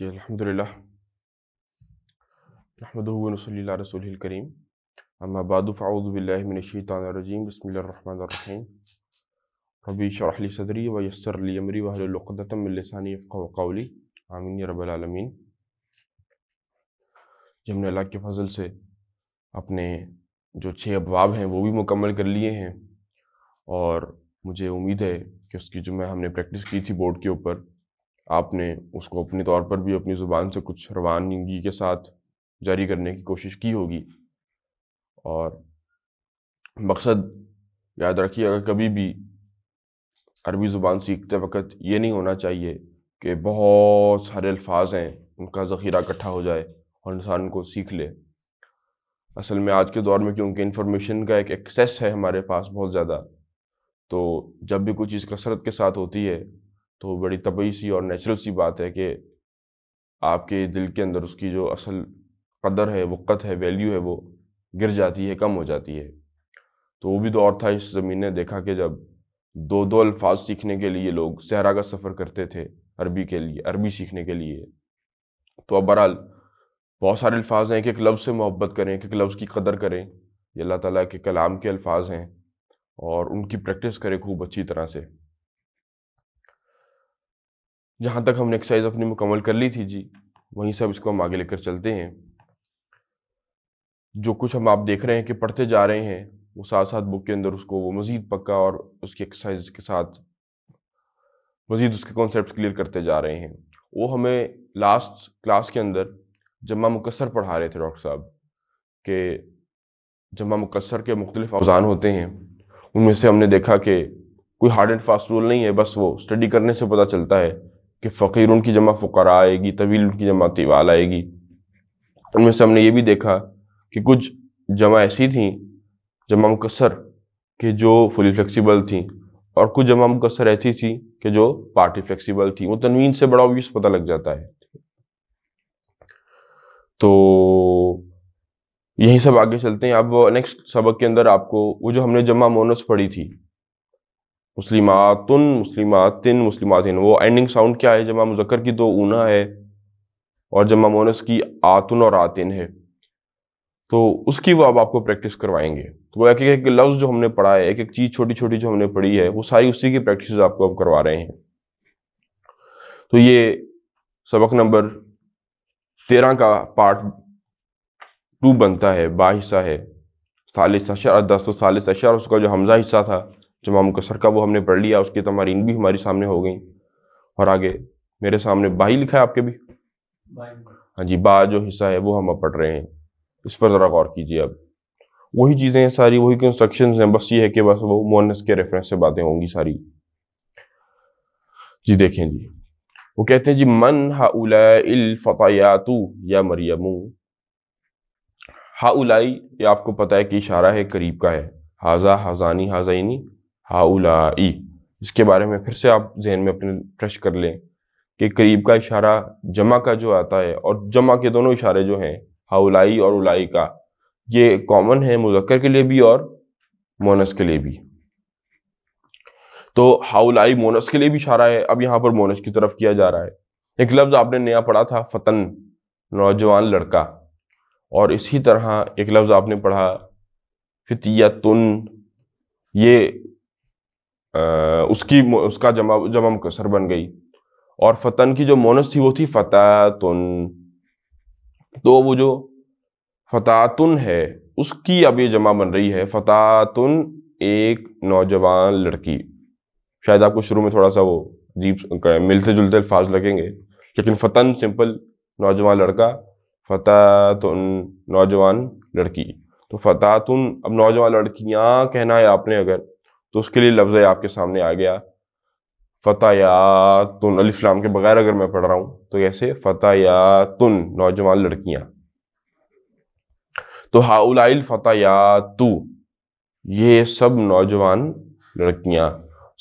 जी अलहमदिल्ला रहमदल रसोल करीम अम्माबादफ़ाउज़बिल्लिनशीतरजीम बसमीम रबी शरली सदरी व यसरली अमरी वहलक़दतमलसानी आमिन रबालमीन जी अल्लाह के फजल से अपने जो छः अबाब हैं वो भी मुकम्मल कर लिए हैं और मुझे उम्मीद है कि उसकी जो मैं हमने प्रैक्टिस की थी बोर्ड के ऊपर आपने उसको अपने तौर पर भी अपनी ज़ुबान से कुछ रवानगी के साथ जारी करने की कोशिश की होगी और मकसद याद रखिए अगर कभी भी अरबी ज़ुबान सीखते वक्त ये नहीं होना चाहिए कि बहुत सारे अल्फाज हैं उनका ज़ख़ीरा इकट्ठा हो जाए और इंसान को सीख ले असल में आज के दौर में क्योंकि इन्फॉर्मेशन का एक एक्सेस है हमारे पास बहुत ज़्यादा तो जब भी कोई चीज़ कसरत के साथ होती है तो बड़ी तबई सी और नेचुरल सी बात है कि आपके दिल के अंदर उसकी जो असल कदर है वक़्त है वैल्यू है वो गिर जाती है कम हो जाती है तो वो भी दौर तो था इस ज़मीन ने देखा कि जब दो दो अल्फाज सीखने के लिए लोग सहरा का सफ़र करते थे अरबी के लिए अरबी सीखने के लिए तो अब बहरहाल बहुत सारे अल्फाज हैं कि एक लफ्ज़ से मोहब्बत करें एक एक लफ्ज़ की कदर करें ये अल्लाह ताला के कलाम के अल्फाज हैं और उनकी प्रैक्टिस करें खूब अच्छी तरह से जहाँ तक हमने एक्सरसाइज अपनी मुकम्मल कर ली थी जी वहीं से इसको हम आगे लेकर चलते हैं जो कुछ हम आप देख रहे हैं कि पढ़ते जा रहे हैं वो साथ साथ बुक के अंदर उसको वो मज़ीद पक्का और उसकी एक्सरसाइज के साथ मज़ीद उसके कॉन्सेप्ट क्लियर करते जा रहे हैं वो हमें लास्ट क्लास के अंदर जमा मुकसर पढ़ा रहे थे डॉक्टर साहब के जमा मुकसर के मुख्तलिफ अवजान होते हैं उनमें से हमने देखा कि कोई हार्ड एंड फास्ट रूल नहीं है बस वो स्टडी करने से पता चलता है कि फ़कीर उनकी जमा फ़करा आएगी तवील उनकी जमा तिवाल आएगी उनमें से हमने ये भी देखा कि कुछ जमा ऐसी थी जमा मुकसर कि जो फुली फ्लेक्सिबल थी और कुछ जमा मुकसर ऐसी थी कि जो पार्टी फ्लेक्सिबल थी वो तनवीन से बड़ा ऑब्वियस पता लग जाता है तो यही सब आगे चलते हैं अब नेक्स्ट सबक के अंदर आपको वो जो हमने जमा मोनस पढ़ी थी मुस्लिमातुन मुस्लिमातिन मुस्लिमातिन वो एंडिंग साउंड क्या है जमा मुजक्कर की दो ऊना है और जमा मोनस की आतुन और आतिन है तो उसकी वो अब आपको प्रैक्टिस करवाएंगे तो वो एक एक लफ्ज़ जो हमने पढ़ा है एक एक चीज़ छोटी छोटी जो हमने पढ़ी है वो सारी उसी की प्रैक्टिस आपको अब करवा रहे हैं तो ये सबक नंबर तेरह का पार्ट टू बनता है बा हिस्सा है सालिस अशर दस तो सालिस अशर उसका जो हमजा हिस्सा था इमाम कसर का वो हमने पढ़ लिया उसकी तमारीन तो भी हमारे सामने हो गई और आगे मेरे सामने बाही लिखा है आपके भी हाँ जी बा जो हिस्सा है वो हम अब पढ़ रहे हैं इस पर ज़रा गौर कीजिए अब वही चीज़ें हैं सारी वही कंस्ट्रक्शन हैं बस ये है कि बस वो मोनस के रेफरेंस से बातें होंगी सारी जी देखें जी वो कहते हैं जी मन हाउलाफयातु या मरियमू हाउलाई ये आपको पता है कि इशारा है करीब का है हाजा हाजानी हाजाइनी हाउलाई इसके बारे में फिर से आप जहन में अपने ट्रश कर लें कि करीब का इशारा जमा का जो आता है और जमा के दोनों इशारे जो हैं हाउलाई और उलाई का ये कॉमन है मुजक्कर के लिए भी और मोनस के लिए भी तो हाउलाई मोनस के लिए भी इशारा है अब यहाँ पर मोनस की तरफ किया जा रहा है एक लफ्ज़ आपने नया पढ़ा था फतन नौजवान लड़का और इसी तरह एक लफ्ज़ आपने पढ़ा फितियतुन ये उसकी उसका जमा जमा मुकसर बन गई और फतन की जो मोनस थी वो थी फतातुन तो वो जो फतातुन है उसकी अब ये जमा बन रही है फतातुन एक नौजवान लड़की शायद आपको शुरू में थोड़ा सा वो अजीब मिलते जुलते अल्फाज लगेंगे लेकिन फतन सिंपल नौजवान लड़का फतातुन नौजवान लड़की तो फतातुन अब नौजवान लड़कियां कहना है आपने अगर तो उसके लिए लफ्ज़ आपके सामने आ गया तुन अलिफ्लाम के बगैर अगर मैं पढ़ रहा हूं तो कैसे तुन नौजवान लड़कियां तो हाउलाइल तु ये सब नौजवान लड़कियां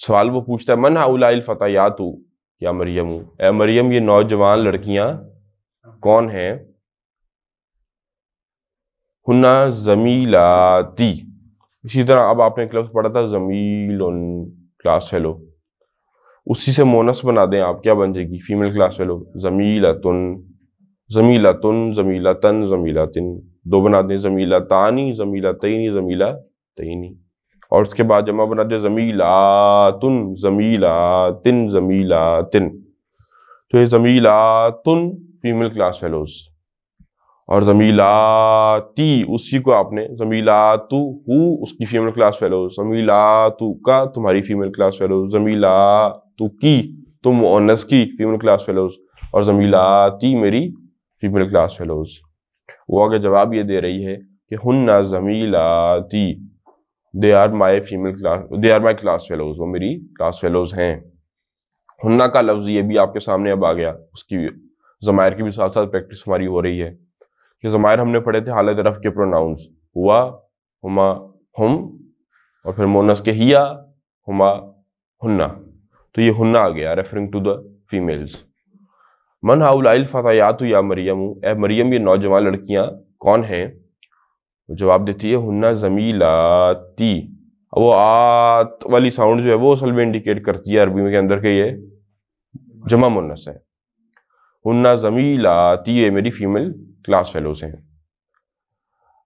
सवाल वो पूछता है मन हाउलाइल फ़तयातु या मरियम ए मरियम ये नौजवान लड़कियां कौन हैं हुना जमीलाती इसी तरह अब आपने एक लफ्ज़ पढ़ा था जमील क्लास फेलो उसी से मोनस बना दें आप क्या बन जाएगी फीमेल क्लास फेलो जमीला तुन जमीला तुन जमीला तन जमीला तिन दो बना दें जमीला तानी जमीला तैनी जमीला तैनी और उसके बाद जमा बना दें जमीला तुन जमीला तिन जमीला तिन तो ये जमीला तुन फीमेल क्लास फेलोज़ और जमीलाती उसी को आपने जमीलातु हु उसकी फीमेल क्लास फेलो जमीलातु का तुम्हारी फीमेल क्लास फेलो जमीलातु की तुम ओनस की फीमेल क्लास फेलोज और जमीलाती मेरी फीमेल क्लास फेलोज वो आगे जवाब ये दे रही है कि हन्ना जमीलाती they are my female class they are my class fellows वो मेरी क्लास फेलोज हैं हन्ना का लफ्ज़ ये भी आपके सामने अब आ गया उसकी जमायर की भी साथ साथ प्रैक्टिस हमारी हो रही है कि जमायर हमने पढ़े थे हाल तरफ के प्रोनाउंस हुआ हुमा हम और फिर मोनस के हिया हुमा हुन्ना तो ये हुन्ना आ गया रेफरिंग टू द फीमेल्स मन हाउल फ़तयात या मरियम ए मरियम ये नौजवान लड़कियाँ कौन हैं जवाब देती है हुन्ना जमीलाती वो आत वाली साउंड जो है वो असल में इंडिकेट करती है अरबी में के अंदर के ये जमा मुन्नस है हन्ना जमीलाती ये मेरी फीमेल क्लास फेलोज हैं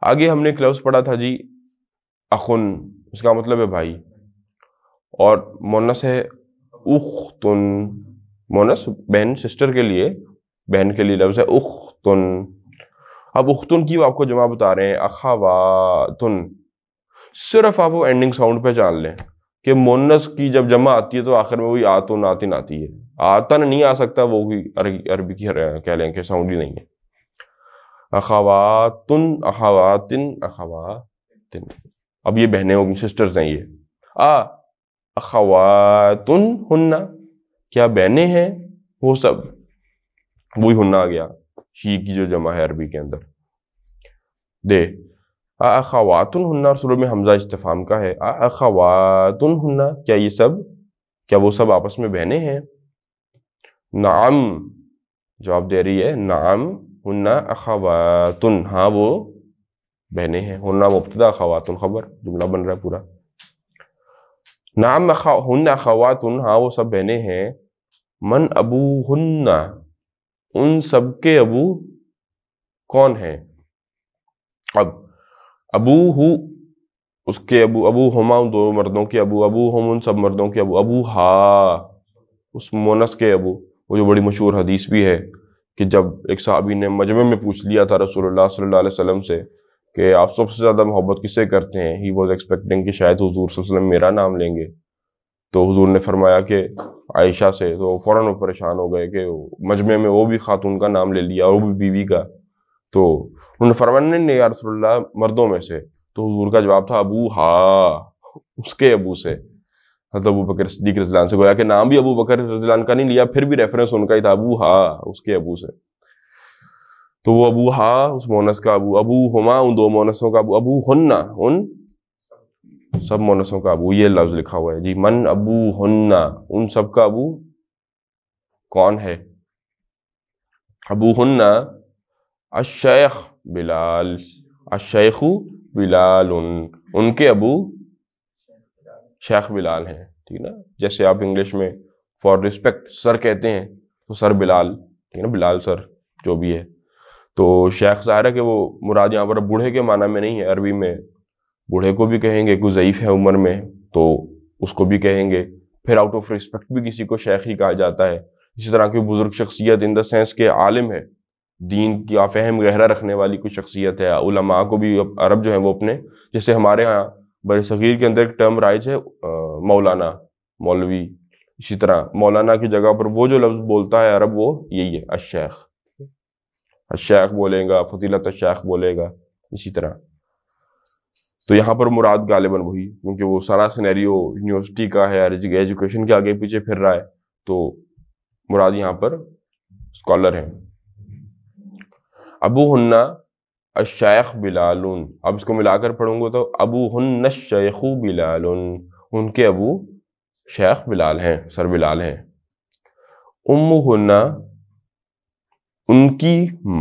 आगे हमने क्लब्स पढ़ा था जी अखुन इसका मतलब है भाई और मोनस है उख तुन मोनस बहन सिस्टर के लिए बहन के लिए लफ्ज़ है उख तुन अब उख्तुन की आपको जमा बता रहे हैं अखावातुन सिर्फ आप वो एंडिंग साउंड पे जान लें कि मोनस की जब जमा आती है तो आखिर में वही आतुन आतिन आती है आता नहीं आ सकता वो भी अरबी अरबी की कह लें कि साउंड ही नहीं है अखावातुन अखावातिन अखावातिन अब ये बहनें होगी सिस्टर्स हैं ये आ अखावातुन हन्ना क्या बहनें हैं वो सब वही हन्ना आ गया शी की जो जमा है अरबी के अंदर दे अखावातन हन्ना और शुरू में हमजा इस्तफाम का है आ अखावातुन हन्ना क्या ये सब क्या वो सब आपस में बहनें हैं नाम जवाब दे रही है नाम हन्ना अखवातुन हाँ वो बहने हैं हन्ना मुबतदा अखवातुन खबर जुमला बन रहा है पूरा नाम अखा हन्ना अखवातुन हाँ वो सब बहने हैं मन अबू हन्ना उन सबके अबू कौन है अब अबू हु उसके अबू अबू हमा उन दो मर्दों के अबू अबू हम उन सब मर्दों के अबू अबू हा उस मोनस के अबू वो जो बड़ी मशहूर हदीस भी है कि जब एक सहाबी ने मजमे में पूछ लिया था रसोल्ला सल्ला वसम से कि आप सबसे ज़्यादा मोहब्बत किससे करते हैं ही वॉज़ एक्सपेक्टिंग कि शायद हजूर वसलम मेरा नाम लेंगे तो हजूर ने फरमाया कि आयशा से तो फ़ौर वो परेशान हो गए कि मजमे में वो भी खातून का नाम ले लिया वो भी बीवी का तो उन्होंने फरमाया नहीं यार रसोल्ला मर्दों में से तो हजूर का जवाब था अबू हा उसके अबू से हजरत अबू बकर सिद्दीक रजलान से गोया कि नाम भी अबू बकर रजलान का नहीं लिया फिर भी रेफरेंस उनका ही था अबू हा उसके अबू से तो वो अबू हा उस मोनस का अबू अबू हुमा उन दो मोनसों का अबू अबू हन्ना उन सब मोनसों का अबू ये लफ्ज लिखा हुआ है जी मन अबू हन्ना उन सब का अबू कौन है अबू हन्ना अशेख बिलाल अशेखु बिलाल उन उनके अबू शेख बिलाल हैं ठीक है ना जैसे आप इंग्लिश में फॉर रिस्पेक्ट सर कहते हैं तो सर बिलाल ठीक है ना बिलाल सर जो भी है तो शेख ज़ाहिर है कि वो मुराद यहाँ पर बूढ़े के माना में नहीं है अरबी में बूढ़े को भी कहेंगे कोई ज़यीफ़ है उम्र में तो उसको भी कहेंगे फिर आउट ऑफ रिस्पेक्ट भी किसी को शेख ही कहा जाता है इसी तरह की बुज़ुर्ग शख्सियत इन द सेंस के आलिम है दीन की फ़हम गहरा रखने वाली कोई शख्सियत है उलमा को भी अरब जो है वो अपने जैसे हमारे यहाँ बड़े सगीर के अंदर एक टर्म राइज है मौलाना मौलवी इसी तरह मौलाना की जगह पर वो जो लफ्ज़ बोलता है अरब वो यही है अशेख अशेख बोलेगा फतीलत अशेख बोलेगा इसी तरह तो यहाँ पर मुराद गालिबन वही क्योंकि वो सारा सिनेरियो यूनिवर्सिटी का है एजुकेशन के आगे पीछे फिर रहा है तो मुराद यहाँ पर स्कॉलर है अबू हन्ना अशैख बिलाल अब इसको मिलाकर पढ़ूंगा तो अबू हन शेखु बिलाल उनके अबू शेख बिलाल हैं सर बिलाल हैं उम हन्ना उनकी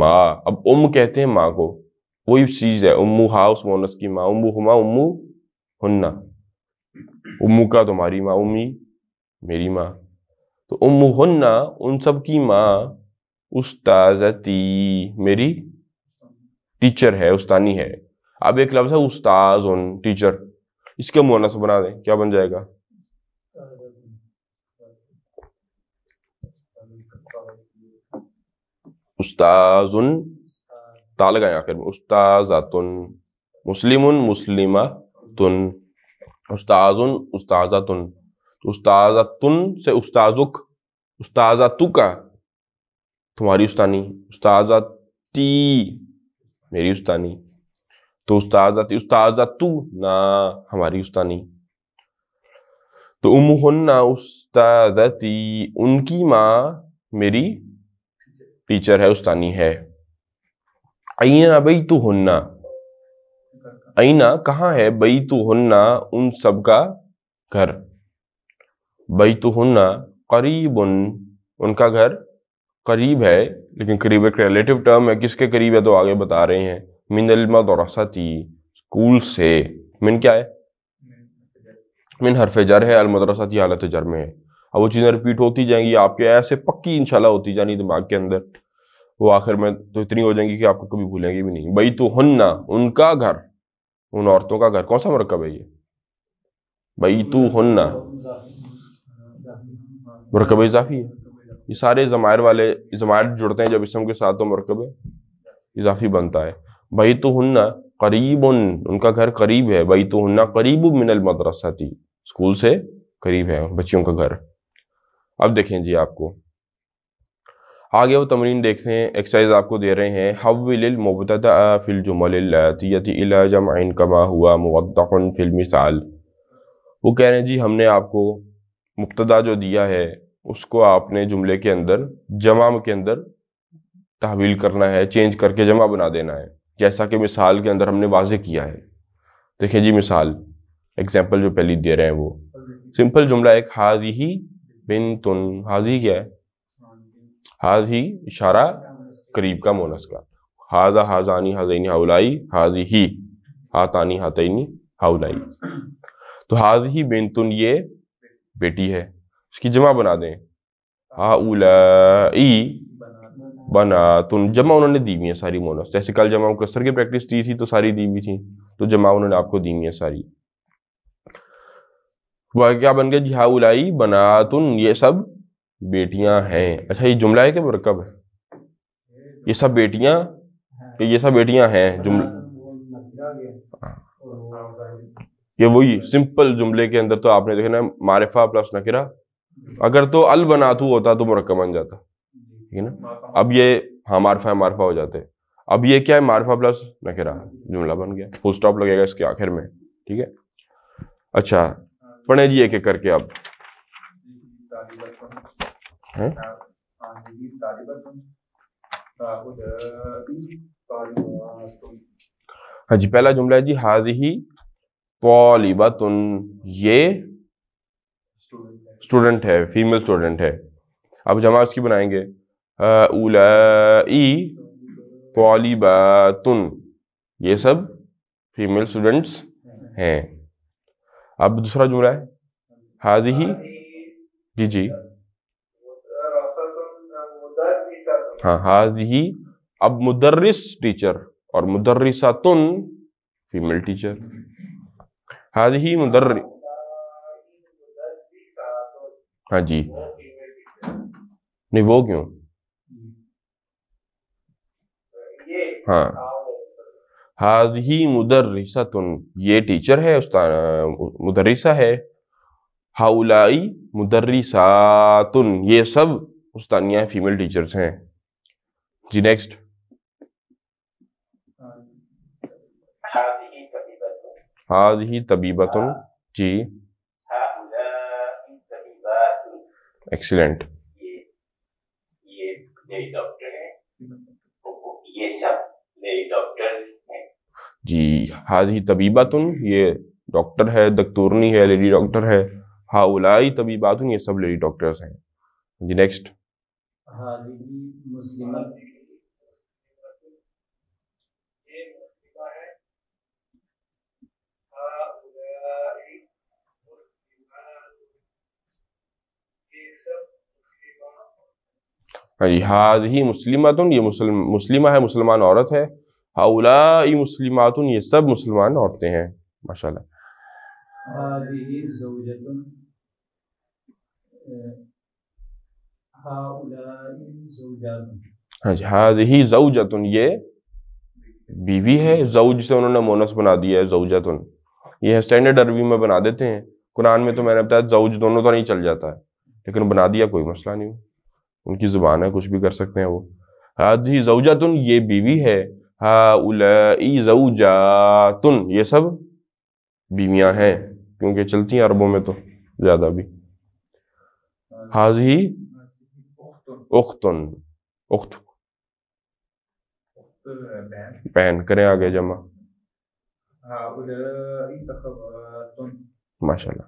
माँ अब उम कहते हैं माँ को वही चीज़ है उम्मू हाउस मोनस की माँ उम्मू हुमा उम्मू हन्ना उम्मू का तुम्हारी माँ उम्मी मेरी माँ तो उम्मू हन्ना उन सब की माँ उस्ताजती मेरी टीचर है उस्तानी है अब एक लफ्ज है उस्ताज उन टीचर इसके मुआनस बना दें क्या बन जाएगा उस्ताज उन ताल गए आखिर में उस्ताजातुन मुस्लिम उन मुस्लिम तुन उस्ताज उन उस्ताजुन उस्ताजातुन तो उस्ताजातुन से उस्ताजुक उस्ताजा तुका तुम्हारी उस्तानी उस्ताजा ती मेरी उस्तानी तो उस्ताद आती उस्ताद तू ना हमारी उस्तानी तो उम उस्ताद उनकी माँ मेरी टीचर है उस्तानी है अना बई तू हन्ना अना कहाँ है बई तू हन्ना उन सब का घर बई तू हन्ना करीबन उनका घर करीब है लेकिन करीब एक रिलेटिव टर्म है किसके करीब है तो आगे बता रहे हैं मिन अलमा दौरासाती स्कूल से मिन क्या है मिन हरफ जर है अलमदरसाती हालत जर में है अब वो चीज़ें रिपीट होती जाएंगी आपके ऐसे पक्की इंशाल्लाह होती जानी दिमाग के अंदर वो आखिर में तो इतनी हो जाएंगी कि आपको कभी भूलेंगे भी नहीं बई तो हन्ना उनका घर उन औरतों का घर कौन सा मरकब है ये बई तो हन्ना मरकब इजाफी है ये सारे जमायर वाले जमायर जुड़ते हैं जब इसम के साथ तो मरकब इजाफी बनता है भाई तो हन्ना करीब उन, उनका घर करीब है भाई तो हन्ना करीब मिनल मदरसा थी स्कूल से करीब है बच्चियों का घर अब देखें जी आपको आगे वो तमरीन देखते हैं एक्सरसाइज आपको दे रहे हैं हविल मुबतदा फिल जुमलतियती जमैन कमा हुआ मुद्दन मिसाल वो कह रहे हैं जी हमने आपको मुबतदा जो दिया है उसको आपने जुमले के अंदर जमा के अंदर तहवील करना है चेंज करके जमा बना देना है जैसा कि मिसाल के अंदर हमने वाजे किया है देखिए जी मिसाल एग्जाम्पल जो पहली दे रहे हैं वो सिंपल जुमला एक हाज ही बिन तुन हाज ही क्या है हाज ही इशारा करीब का मोनस का हाजा हाजानी हाजनी हाउलाई हाज ही हाथानी हातनी हाउलाई तो हाज ही बिन तुन ये बेटी है इसकी जमा बना दें हा उला बना तो जमा उन्होंने दी हुई है सारी मोनस जैसे कल जमा कसर की प्रैक्टिस दी थी तो सारी दी हुई थी तो जमा उन्होंने आपको दी हुई है सारी वह क्या बन गया जी हा उलाई बना तुन ये सब बेटियां हैं अच्छा ये जुमला है कि मरकब है ये सब बेटियां ये सब बेटियां हैं जुमला ये वही सिंपल जुमले के अंदर तो आपने देखना मारिफा प्लस नकिरा अगर तो अल बनातू होता तो मुरक्का बन जाता ठीक है ना अब ये हाँ मारफा मारफा हो जाते अब ये क्या है मारफा प्लस नकेरा जुमला बन गया फुल स्टॉप लगेगा इसके आखिर में ठीक है अच्छा पढ़े जी एक एक करके अब हाँ जी पहला जुमला है जी हाजी ही तौलिबा ये स्टूडेंट है फीमेल स्टूडेंट है अब जमा उसकी बनाएंगे उलाई ये सब फीमेल स्टूडेंट्स हैं अब दूसरा जुमला है हाजी ही जी जी हाँ हाजी ही अब मुदर्रिस टीचर और मुदर्रिसातुन फीमेल टीचर हाजी ही मुदर्री हाँ जी नहीं वो क्यों हाँ ही मुदरसा तुन ये टीचर है मुदरसा है हाउलाई तुन ये सब उस्तानिया फीमेल टीचर्स हैं जी नेक्स्ट ही तबीबतुन जी एक्सीलेंट जी हाज ही तबीबा ये ये डॉक्टर है दक्तूरनी है लेडी डॉक्टर है हाउलाई तुम ये सब लेडी डॉक्टर्स हैं जी नेक्स्ट हाँ जी हाज ही मुस्लिम ये मुस्लिम मुस्लिमा है मुसलमान औरत है हाउलाई मुस्लिम ये सब मुसलमान औरतें हैं माशा हाँ जी हाज ही जऊजतन ये बीवी है जऊज से उन्होंने मोनस बना दिया है जऊजतन यह स्टैंडर्ड अरबी में बना देते हैं कुरान में तो मैंने बताया जऊज दोनों तो नहीं चल जाता है लेकिन बना दिया कोई मसला नहीं उनकी जुबान है कुछ भी कर सकते हैं वो हादी जऊजातुन ये बीवी है हा उलाजातुन ये सब बीवियां हैं क्योंकि चलती हैं अरबों में तो ज्यादा भी हाजी उख्तुन उख्त पहन करें आगे जमा माशाल्लाह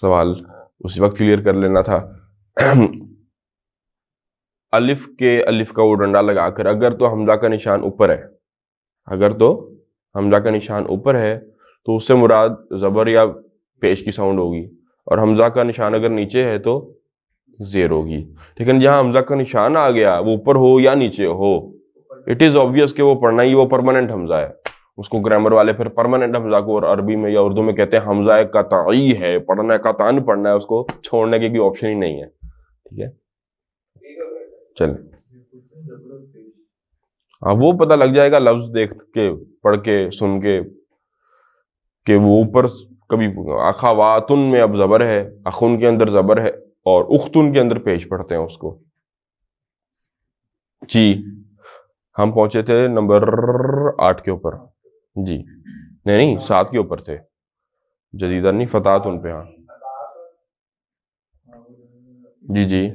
सवाल उसी वक्त क्लियर कर लेना था अलिफ के अलिफ का वो डंडा लगाकर अगर तो हमजा का निशान ऊपर है अगर तो हमजा का निशान ऊपर है तो उससे मुराद ज़बर या पेश की साउंड होगी और हमजा का निशान अगर नीचे है तो जेर होगी लेकिन जहां जहाँ हमजा का निशान आ गया वो ऊपर हो या नीचे हो इट इज़ ऑब्वियस कि वो पढ़ना ही वो परमानेंट हमजा है उसको ग्रामर वाले फिर परमानेंट हमजा को और अरबी में या उर्दू में कहते हैं हमजा कताई है पढ़ना है कतान पढ़ना है उसको छोड़ने की कोई ऑप्शन ही नहीं है ठीक है चल हाँ वो पता लग जाएगा लफ्ज देख के पढ़ के सुन के के वो ऊपर कभी अखावातुन में अब जबर है अखुन के अंदर जबर है और उख्तुन के अंदर पेश पढ़ते हैं उसको जी हम पहुंचे थे नंबर आठ के ऊपर जी नहीं नहीं सात के ऊपर थे जदीदा नहीं फतात तो उन पे हाँ जी जी हाजी तुन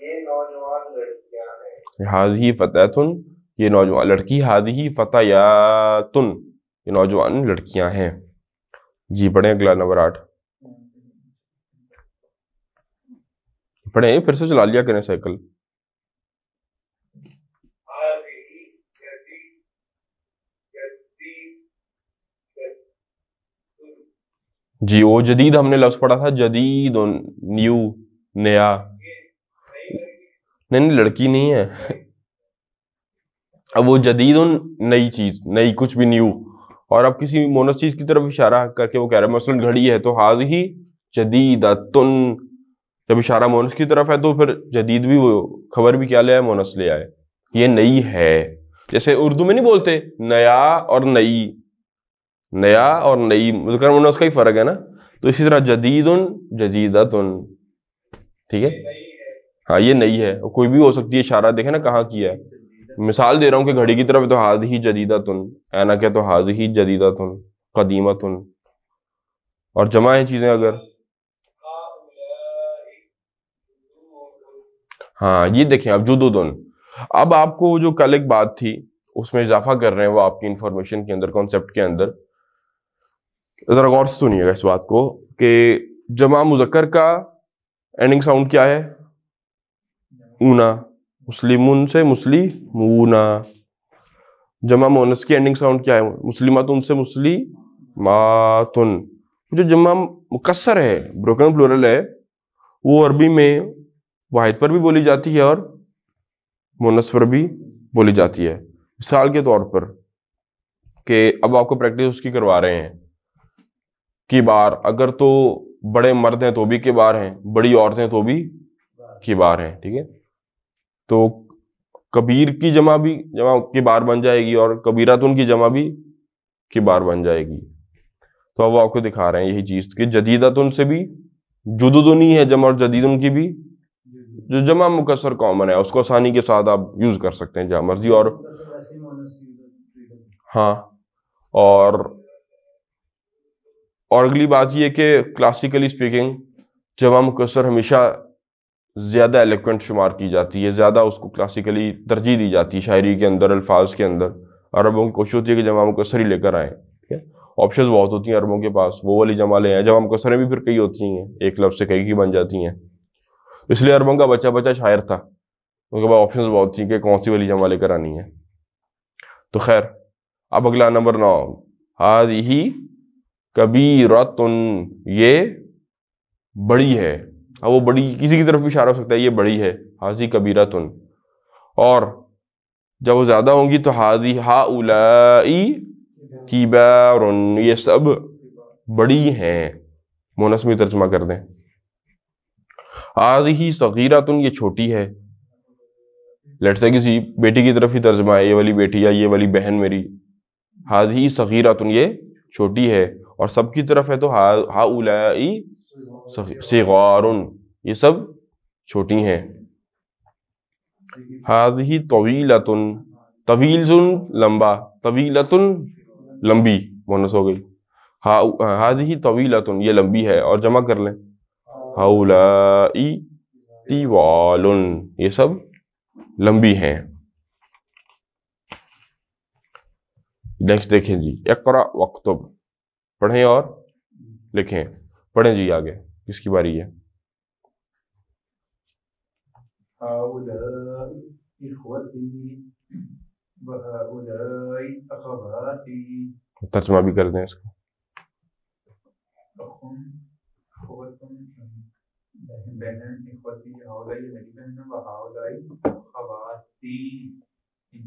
ये नौजवान लड़की हाजी तुन ये नौजवान लड़कियां हैं जी पढ़े अगला नंबर आठ पढ़े फिर से चला लिया करें साइकिल जी वो जदीद हमने लफ्ज पढ़ा था जदीद न्यू नया नहीं नहीं लड़की नहीं है अब वो जदीद नई चीज नई कुछ भी न्यू और अब किसी मोनस चीज की तरफ इशारा करके वो कह रहा है मसलन घड़ी है तो हाज ही जदीद तुन जब इशारा मोनस की तरफ है तो फिर जदीद भी वो खबर भी क्या ले आए मोनस ले आए ये नई है जैसे उर्दू में नहीं बोलते नया और नई नया और नई मुजकर मोनस का ही फर्क है ना तो इसी तरह जदीद उन जदीदत उन ठीक है हाँ ये नई है कोई भी हो सकती है इशारा देखे ना कहाँ किया है मिसाल दे रहा हूँ कि घड़ी की तरफ तो हाज ही जदीदा तुन ऐना क्या तो हाज ही जदीदा तुन कदीमा तुन और जमा है चीज़ें अगर हाँ ये देखें आप जुदोदन अब आपको जो कल एक बात थी उसमें इजाफा कर रहे हैं वो आपकी इंफॉर्मेशन के अंदर कॉन्सेप्ट के अंदर जरा गौर से सुनिएगा इस बात को कि जमा मुजक्कर का एंडिंग साउंड क्या है ऊना मुस्लिम से मुस्ली मूना जमा मोनस की एंडिंग साउंड क्या है मुस्लिम से मुस्ली मातुन जो जमा मुकसर है ब्रोकन फ्लोरल है वो अरबी में वाहिद पर भी बोली जाती है और मुनस पर भी बोली जाती है मिसाल के तौर पर कि अब आपको प्रैक्टिस उसकी करवा रहे हैं कि बार अगर तो बड़े मर्द हैं तो भी के बार हैं बड़ी औरतें तो भी की बार हैं ठीक है तो कबीर की जमा भी जमा की बार बन जाएगी और कबीरातुन की जमा भी की बार बन जाएगी तो अब आपको दिखा रहे हैं यही चीज कि जदीदातुन से भी जुदुदुनी है जमा और जदीदुन की भी जो जमा मुकसर कॉमन है उसको आसानी के साथ आप यूज कर सकते हैं जहां मर्जी और हाँ और और अगली बात यह कि क्लासिकली स्पीकिंग जमा मुकसर हमेशा ज़्यादा एलिक्वेंट शुमार की जाती है ज़्यादा उसको क्लासिकली तरजीह दी जाती है शायरी के अंदर अल्फाज के अंदर अरबों की कोशिश होती है कि जमा मुकसर ही लेकर आए ठीक है ऑप्शन बहुत होती हैं अरबों के पास वो वाली जमा ले जमा मुकसरें भी फिर कई होती हैं एक लफ्ज़ से कई की बन जाती हैं इसलिए अरबों का बचा बचा शायर था उनके पास ऑप्शन बहुत थी कि कौन सी वाली जमा लेकर आनी है तो खैर अब अगला नंबर नौ आज ही कबीरत ये बड़ी है अब वो बड़ी किसी की तरफ भी इशारा हो सकता है ये बड़ी है हाजी कबीरा तुन और जब वो ज़्यादा होंगी तो हाजी हा उलाई कीबारुन ये सब बड़ी हैं मोनस में तर्जमा कर दें आज ही तुन ये छोटी है लट से किसी बेटी की तरफ ही तर्जमा है ये वाली बेटी या ये वाली बहन मेरी हाज ही तुन ये छोटी है और सबकी तरफ है तो हा हा उलाई ये सब छोटी हैं हाज ही तवीलतुन तवीलतुन लंबा तवीलतुन लंबी मोनस हो गई हा हाज ही तवीलतुन ये लंबी है और जमा कर लें हौलाई तिवालुन ये सब लंबी हैं नेक्स्ट देखें जी एकरा वक्तुब पढ़ें और लिखें पढ़ें जी आगे किसकी बारी है तर्जमा भी कर दें इसका बैनन इखवती हाउदा ये मेरी बहन है वह हाउदाई खवाती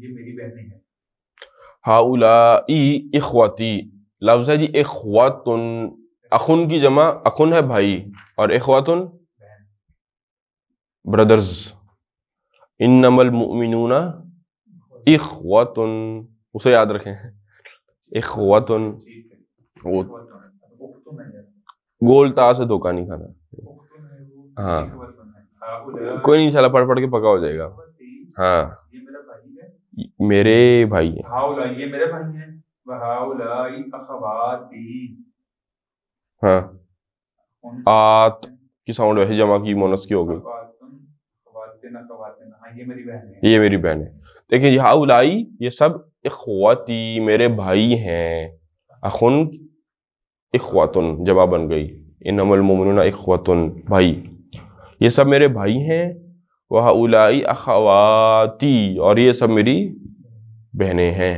ये मेरी बहनें हैं हाउलाई इखवती लफ्ज है जी इखवातुन अखुन की जमा अखुन है भाई और इखवातुन ब्रदर्स इन नमल मुमिनूना इखवातुन उसे याद रखें इखवातुन गोल ता से धोखा नहीं खाना हाँ कोई नहीं साला पढ़ पढ़ के पका हो जाएगा हाँ मेरे भाई है हाँ आत की साउंड वैसे जमा की मोनस की हो गई ये मेरी बहन है देखिए यहाँ उलाई ये सब इखवाती मेरे भाई हैं अखुन इखवातुन जमा बन गई इन अमल मोमिन इखवातुन भाई ये सब मेरे भाई हैं वह उलाई अखवाती और ये सब मेरी बहनें हैं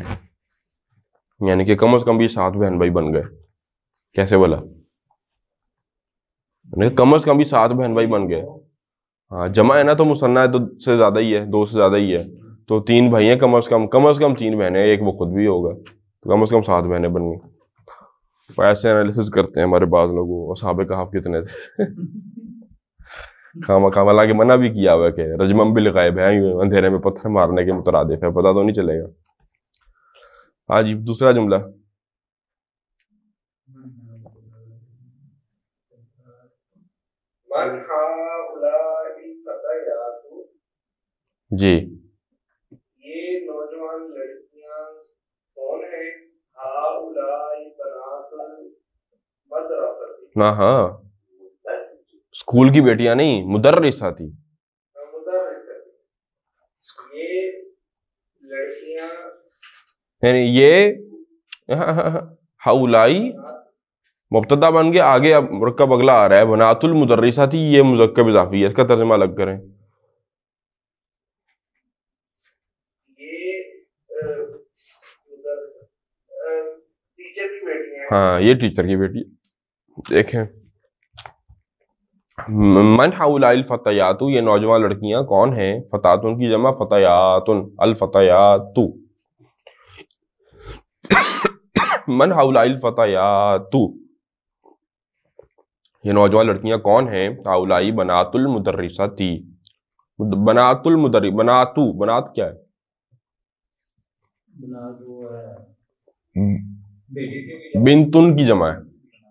यानी कि कम से कम भी सात बहन भाई बन गए कैसे बोला कम से कम भी सात बहन भाई बन गए हाँ जमा है ना तो मुसन्ना है तो से ज्यादा ही है दो से ज्यादा ही है तो तीन भाई हैं कम से कम कम से कम तीन बहनें एक वो खुद भी होगा तो कम से कम सात बहनें बन गई ऐसे एनालिसिस करते हैं हमारे बाद लोग और साबे कहा कितने थे खामा खामा ला के मना भी किया हुआ है रजमम भी लिखा है अंधेरे में पत्थर मारने के मुतरदिफ है पता तो नहीं चलेगा हाँ जी दूसरा जुमला जी ये नौजवान लड़कियां कौन है हाँ हाँ स्कूल की बेटियां नहीं मुदर्रिसा थी हाँ, ये हाँ, हाँ, हाउलाई मुबतदा बन के आगे अब मरकब अगला आ रहा है बनातुल मुदर्रिसा थी ये मुजक्कब इजाफी है इसका तर्जमा अलग करें हाँ ये टीचर की बेटी देखें मन हाउलाइल फतेयातु ये नौजवान लड़कियां कौन हैं फतातुन की जमा फ़तयातुन अलफ़तयातु मन हाउलाइल फ़तयातु ये नौजवान लड़कियां कौन हैं हाउलाई बनातुल मुदर्रिसा थी बनातुल मुदर्रि बनातु बनात क्या है बिनतुन की जमा है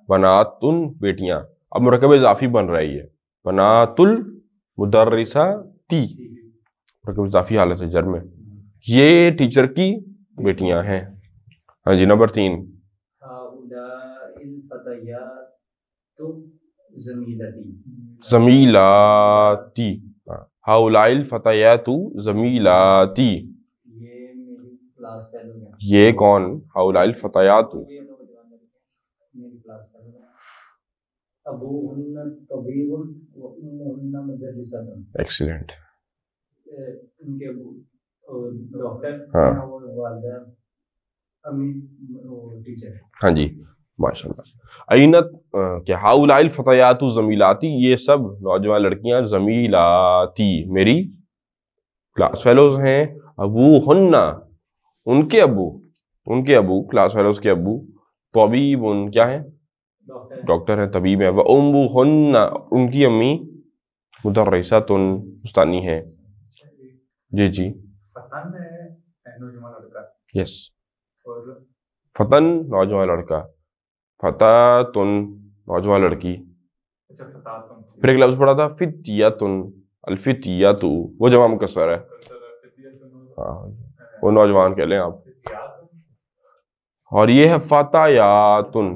बनातुन बेटियां अब मरकब इजाफी बन रही है बनातुल मुदरसा ती मरकब इजाफी हालत है जर में ये टीचर की बेटियां हैं हाँ जी नंबर तीन तो जमीलाती हाउलाइल फतयातु जमीलाती ये, कौन हाउलाइल फतेया तू एक्सीलेंट इनके डॉक्टर हाँ जी माशाल्लाह अनत क्या हाउलाइल फतयातु जमीलाती ये सब नौजवान लड़कियां जमीलाती मेरी क्लास फेलोज हैं अबू हन्ना उनके अबू उनके अबू क्लास फेलोज के अबू तो अभी क्या है डॉक्टर है तबीब है वह उम्बू हन्ना उनकी अम्मी मुदर्रसा तुन उस्तानी है जी जी यस फतन नौजवान लड़का फता तुन नौजवान लड़की अच्छा, फिर एक लफ्ज पढ़ा था फितिया तुन अलफितिया तु वो जमा मुकसर है हाँ वो नौजवान कह लें आप और ये है या तुन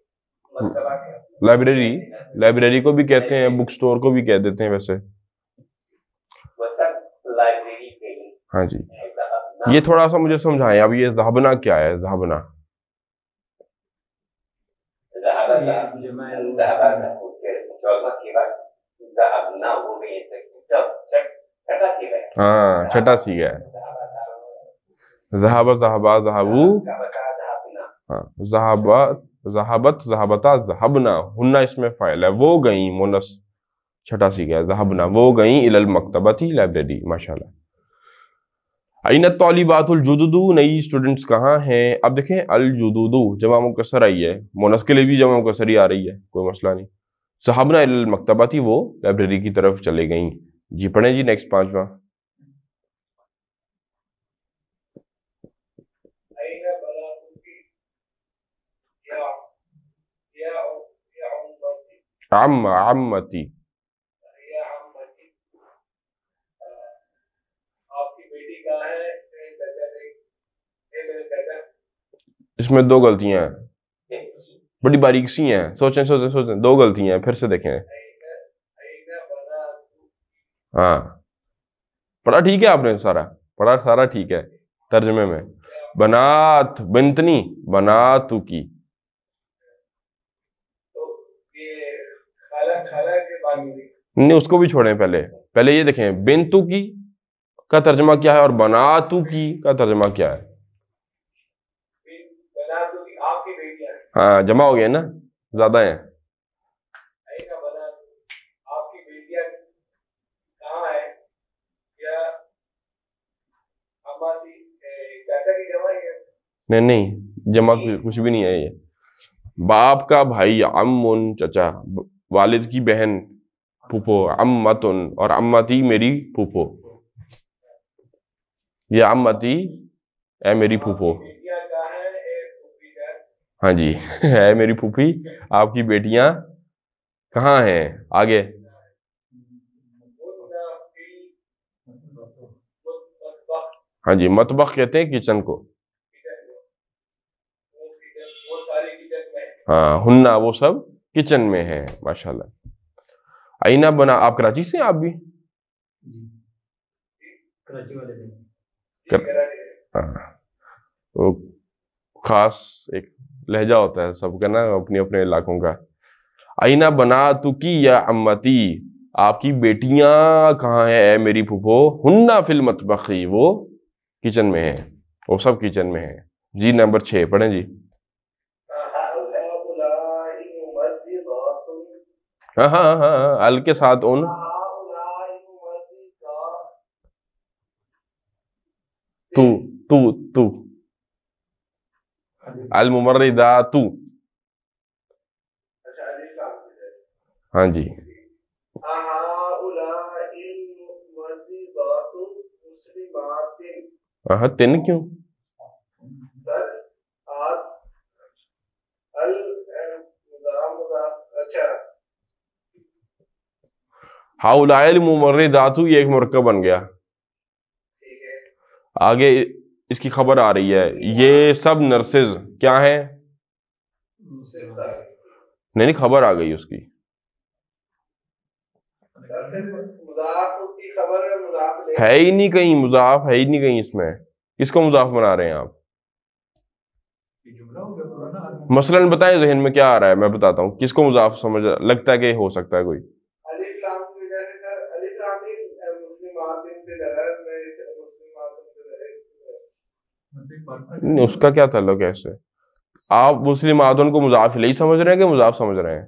लाइब्रेरी हम्म। लाइब्रेरी को भी कहते हैं बुक स्टोर को भी कह देते हैं वैसे हाँ जी ये थोड़ा सा मुझे समझाए अब ये जहाबना क्या है जहाबना हाँ छठा सी है जहाबा जहाबा जहाबू हाँ जहाबा जहाबत जहाबता जहाबना हुन्ना इसमें फ़ाइल है वो गई मोनस छठा सी गया जहाबना वो गई इलल थी लाइब्रेरी माशा आइन तौलीबातुलजुदू नई स्टूडेंट्स कहाँ हैं अब देखें अलजुदू जमा मुकसर आई है मोनस के लिए भी जमा मुकसर ही आ रही है कोई मसला नहीं साहबना मकतबा थी वो लाइब्रेरी की तरफ चले गई जी पढ़ें जी नेक्स्ट पाँचवा अम इसमें दो गलतियां हैं बड़ी बारीक सी हैं सोचें सोचें सोचें दो गलतियां हैं फिर से देखें हाँ पढ़ा ठीक है आपने सारा पढ़ा सारा ठीक है तर्जमे में बनात बिंतनी बना की नहीं उसको भी छोड़ें पहले पहले ये देखें बिंतु की का तर्जमा क्या है और बनातु की का तर्जमा क्या है हाँ जमा हो गया ना ज्यादा है नहीं नहीं जमा कुछ भी नहीं है ये बाप का भाई अमुन चचा वालिद की बहन पुपो अम्मतुन और अम्मती मेरी पुपो ये अम्मती है मेरी पुपो हाँ जी है मेरी पुपी आपकी बेटियां कहाँ हैं आगे हाँ जी मतबख कहते हैं किचन को हाँ हुन्ना वो सब किचन में है माशाल्लाह आईना बना आप कराची से आप भी कराची वाले कर, आ, हाँ। तो खास एक लहजा होता है सबका ना अपने अपने इलाकों का आईना बना तो की या अम्मती आपकी बेटियां कहाँ हैं ए मेरी पुपो हुन्ना फिल वो किचन में है वो सब किचन में है जी नंबर छः पढ़े जी हाँ, हाँ हाँ हाँ अल के साथ उन तू तू तू अल मुमरिदा तू हाँ जी हाँ, हाँ तीन क्यों हाउलाइल धातु ये एक मरकब बन गया आगे इसकी खबर आ रही है ये सब नर्सेज क्या है नहीं नहीं खबर आ गई उसकी है ही नहीं कहीं मुजाफ है ही नहीं कहीं इसमें किसको मुजाफ बना रहे हैं आप मसलन बताएं जहन में क्या आ रहा है मैं बताता हूँ किसको मुजाफ समझ लगता है कि हो सकता है कोई नहीं उसका क्या तल्लु है इससे आप मुस्लिम आदन को मुजाफ ही समझ रहे हैं कि मुजाफ समझ रहे हैं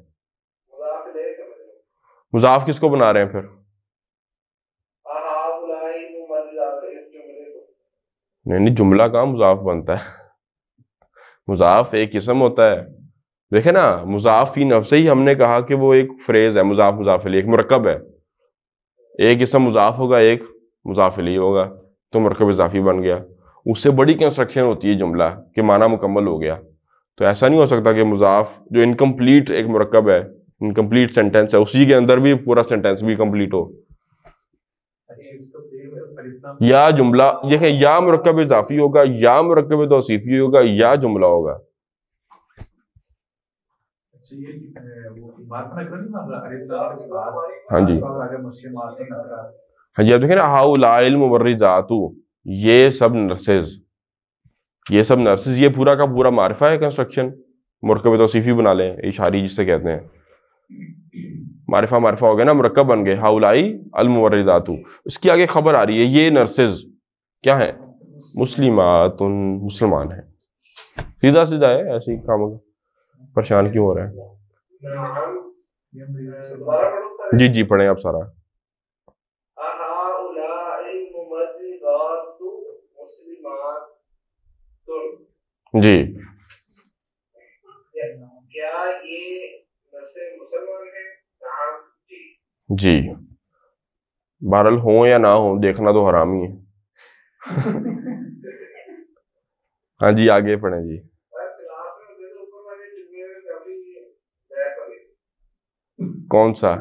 मुजाफ किसको बना रहे हैं फिर हाँ, नहीं नहीं जुमला का मुजाफ बनता है मुजाफ एक किस्म होता है देखे ना मुजाफ ही ही हमने कहा कि वो एक फ्रेज है मुजाफ मुजाफिली एक मरकब है एक किस्म मुजाफ होगा एक मुजाफिली होगा तो मरकब इजाफी बन गया उससे बड़ी कंस्ट्रक्शन होती है जुमला कि माना मुकम्मल हो गया तो ऐसा नहीं हो सकता कि मुजाफ जो इनकम्प्लीट एक मरकब है इनकम्प्लीट सेंटेंस है उसी के अंदर भी पूरा सेंटेंस भी कम्प्लीट हो या जुमला देखें या मरकब इजाफी होगा या मरकब तोसीफी होगा या जुमला होगा अच्छा, तो हाँ जी हाँ जी आप देखें ना लाइल मुबर्रिजातू ये सब नर्सेज ये सब नर्सेज ये पूरा का पूरा मारफा है कंस्ट्रक्शन तो तोसीफ़ी बना लें इशारी जिसे कहते हैं मारफा मारफा हो गया ना मरकब बन गए हाउलाई अलमरदातु उसकी आगे खबर आ रही है ये नर्सेज क्या है मुस्लिमात मुसलमान है सीधा सीधा है ऐसे ही काम होगा परेशान क्यों हो रहा है जी जी पढ़े आप सारा हाँ, जी जी बहरल हो या ना हो देखना तो हराम ही है हाँ जी आगे पढ़े जी कौन सा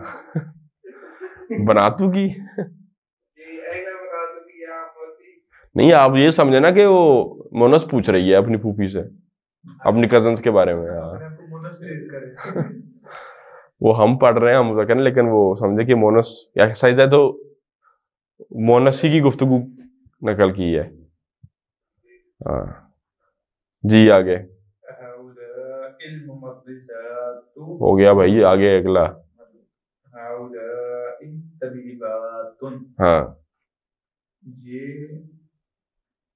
तू की नहीं आप ये समझे ना कि वो मोनस पूछ रही है अपनी फूफी से अपनी कजन के बारे में हाँ वो हम पढ़ रहे हैं हम तो करें लेकिन वो समझे कि मोनस एक्सरसाइज है तो मोनस ही की गुफ्तगु नकल की है हाँ जी आगे तो हो गया भाई आगे अगला हाँ ये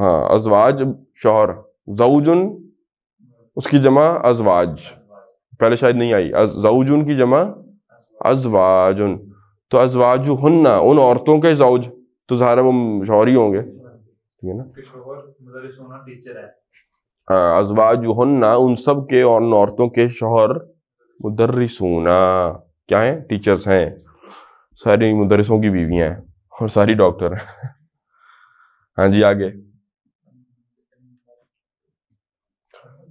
हाँ अजवाज शोहर जऊजुन उसकी जमा अजवाज पहले शायद नहीं आई जऊजुन की जमा अजवाजुन तो अजवाज हन्ना उन औरतों के जऊज तो ज़ाहिर वो ही होंगे ठीक है ना हाँ अजवाज हन्ना उन सब के और उन औरतों के शोहर मुदर्रिसूना क्या है टीचर्स हैं सारी मुदरसों की बीवियां हैं और सारी डॉक्टर हैं हाँ जी आगे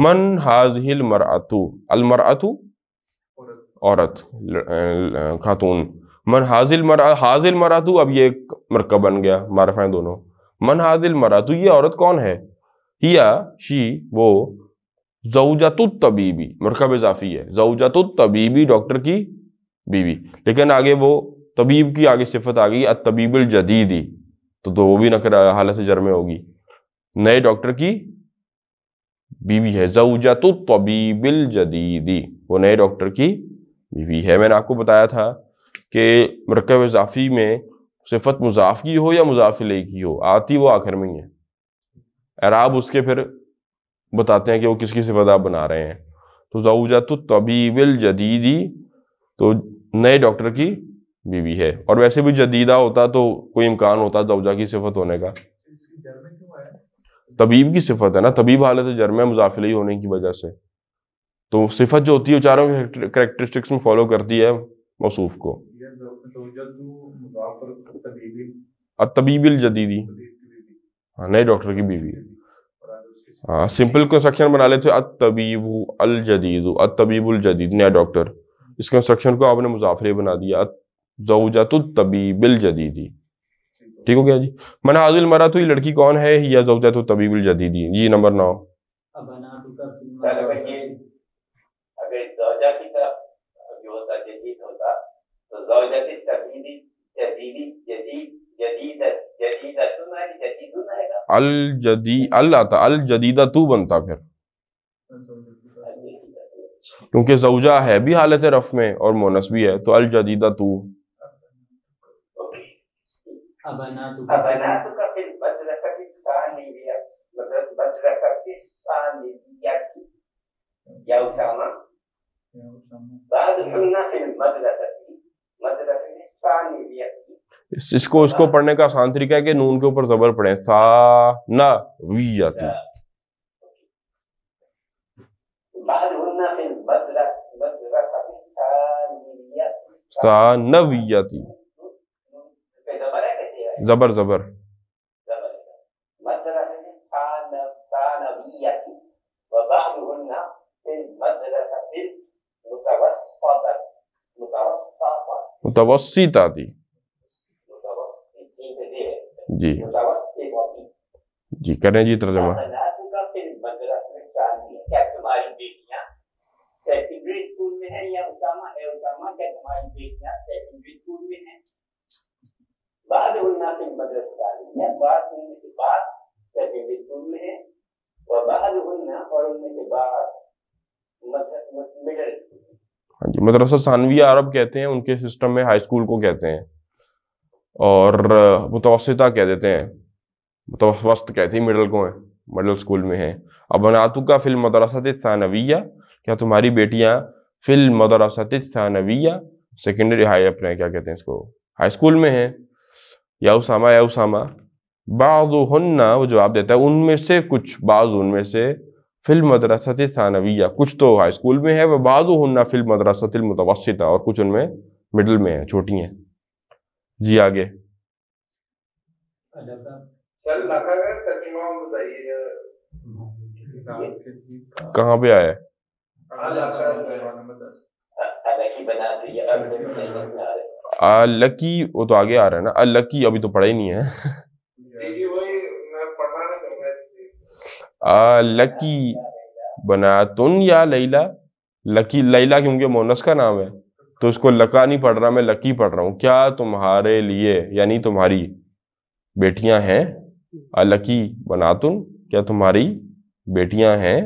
मन हाजिल मरअतु अलमरअतु औरत खातून मन हाजिल मर हाजिल मरातु अब ये मरकब बन गया मारफा दोनों मन हाजिल मरातु ये औरत कौन है हिया शी वो तबीबी मरकब इजाफी है तबीबी डॉक्टर की बीवी लेकिन आगे वो तबीब की आगे सिफत आ गई अ तबीबल जदीदी तो, तो वो भी नकर हालत से जर में होगी नए डॉक्टर की बीवी है जऊजा तो तबीबिल जदीदी वो नए डॉक्टर की बीवी है मैंने आपको बताया था कि मरकब इजाफी में सिफत मुजाफ की हो या मुजाफिले की हो आती वो आखिर में ही है अराब उसके फिर बताते हैं कि वो किसकी सिफत आप बना रहे हैं तो जऊजा तो तबीबिल जदीदी तो नए डॉक्टर की बीवी है और वैसे भी जदीदा होता तो कोई इम्कान होता जऊजा की सिफत होने का तबीब की सिफत है ना तबीब हालत जरम मुजाफिल होने की वजह से तो सिफत जो होती है चारों करेक्टरिस्टिक्स में फॉलो करती है मौसूफ को तबीबिल जदीदी हाँ नए डॉक्टर की बीवी हाँ सिंपल कंस्ट्रक्शन बना लेते अतबीबू अल जदीद अल जदीद नया डॉक्टर इस कंस्ट्रक्शन को आपने मुजाफरे बना दिया जऊजा तो तबीबिल जदीदी ठीक हो गया जी मैंने हाजिल मरा तो ये लड़की कौन है या जौजा तो तबीबुल जदीदी ये नंबर नौ अल जदी अल आता अल जदीदा तू बनता फिर क्योंकि जौजा है भी हालत रफ में और मोनस भी है तो अल जदीदा तू का फिर स्थान नहीं लिया मतलब स्थान नहीं लिया बाद सुनना फिर स्थान नहीं लिया इसको इसको पढ़ने का आसान तरीका है कि नून के ऊपर जबर पड़े सा ना वी आती जाती जबर जबर मुतवसीता थी जी जी करें जी तर्जमा मदरसा मतलब सानवी अरब कहते हैं उनके सिस्टम में हाई स्कूल को कहते हैं और मुतवसता कह देते हैं मुतवस्त कहते हैं मिडल को है मिडल स्कूल में है अब अनातुका फिल मदरसत सानविया क्या तुम्हारी बेटियां फिल मदरसत सानविया सेकेंडरी हाई अपने क्या कहते हैं इसको हाई स्कूल में है या उसामा या उसामा बाज़ वो जवाब देता है उनमें से कुछ बाज उनमें से फिल मदरसत थानविया कुछ तो हाई स्कूल में है वह बाद हन्ना फिल मदरसत और कुछ उनमें मिडल में है छोटी हैं जी आगे अच्छा, कहाँ पे आया लकी अच्छा, अच्छा, वो तो आगे आ रहा है ना लकी अभी तो पढ़ा ही नहीं है लकी बना तुन या लैला लकी लैला क्योंकि मोनस का नाम है तो उसको लका नहीं पढ़ रहा मैं लकी पढ़ रहा हूँ क्या तुम्हारे लिए यानी तुम्हारी बेटियां हैं अलकी बनातुन क्या तुम्हारी बेटियां हैं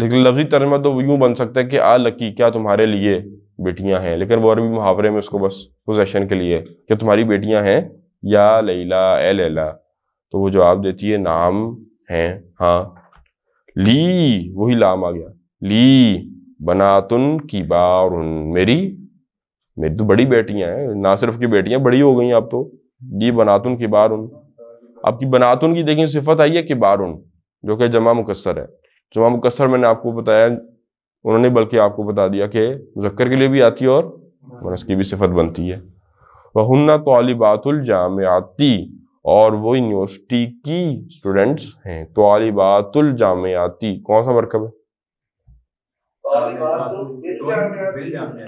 लेकिन लफ्जी तर्जमा तो यूं बन सकता है कि आ लकी क्या तुम्हारे लिए बेटियां हैं लेकिन वो अरबी मुहावरे में उसको बस पोजेशन के लिए क्या तुम्हारी बेटियां हैं या लैला ए लैला तो वो जवाब देती है नाम हैं हाँ ली वही लाम आ गया ली बनातुन की बार उन मेरी मेरी तो बड़ी बेटियां हैं ना सिर्फ की बेटियां बड़ी हो गई आप तो ली बनातुन की बार आपकी बनातुन की देखिए सिफत आई है कि बार जो कि जमा मुकसर है जमा मुकसर मैंने आपको बताया उन्होंने बल्कि आपको बता दिया कि मुजक्कर के लिए भी आती है और मनस की भी सिफत बनती है वह हन्ना तो अली बातुल जामयाती और वो यूनिवर्सिटी की स्टूडेंट्स हैं तो अलीबातुल जामयाती कौन सा मरकब है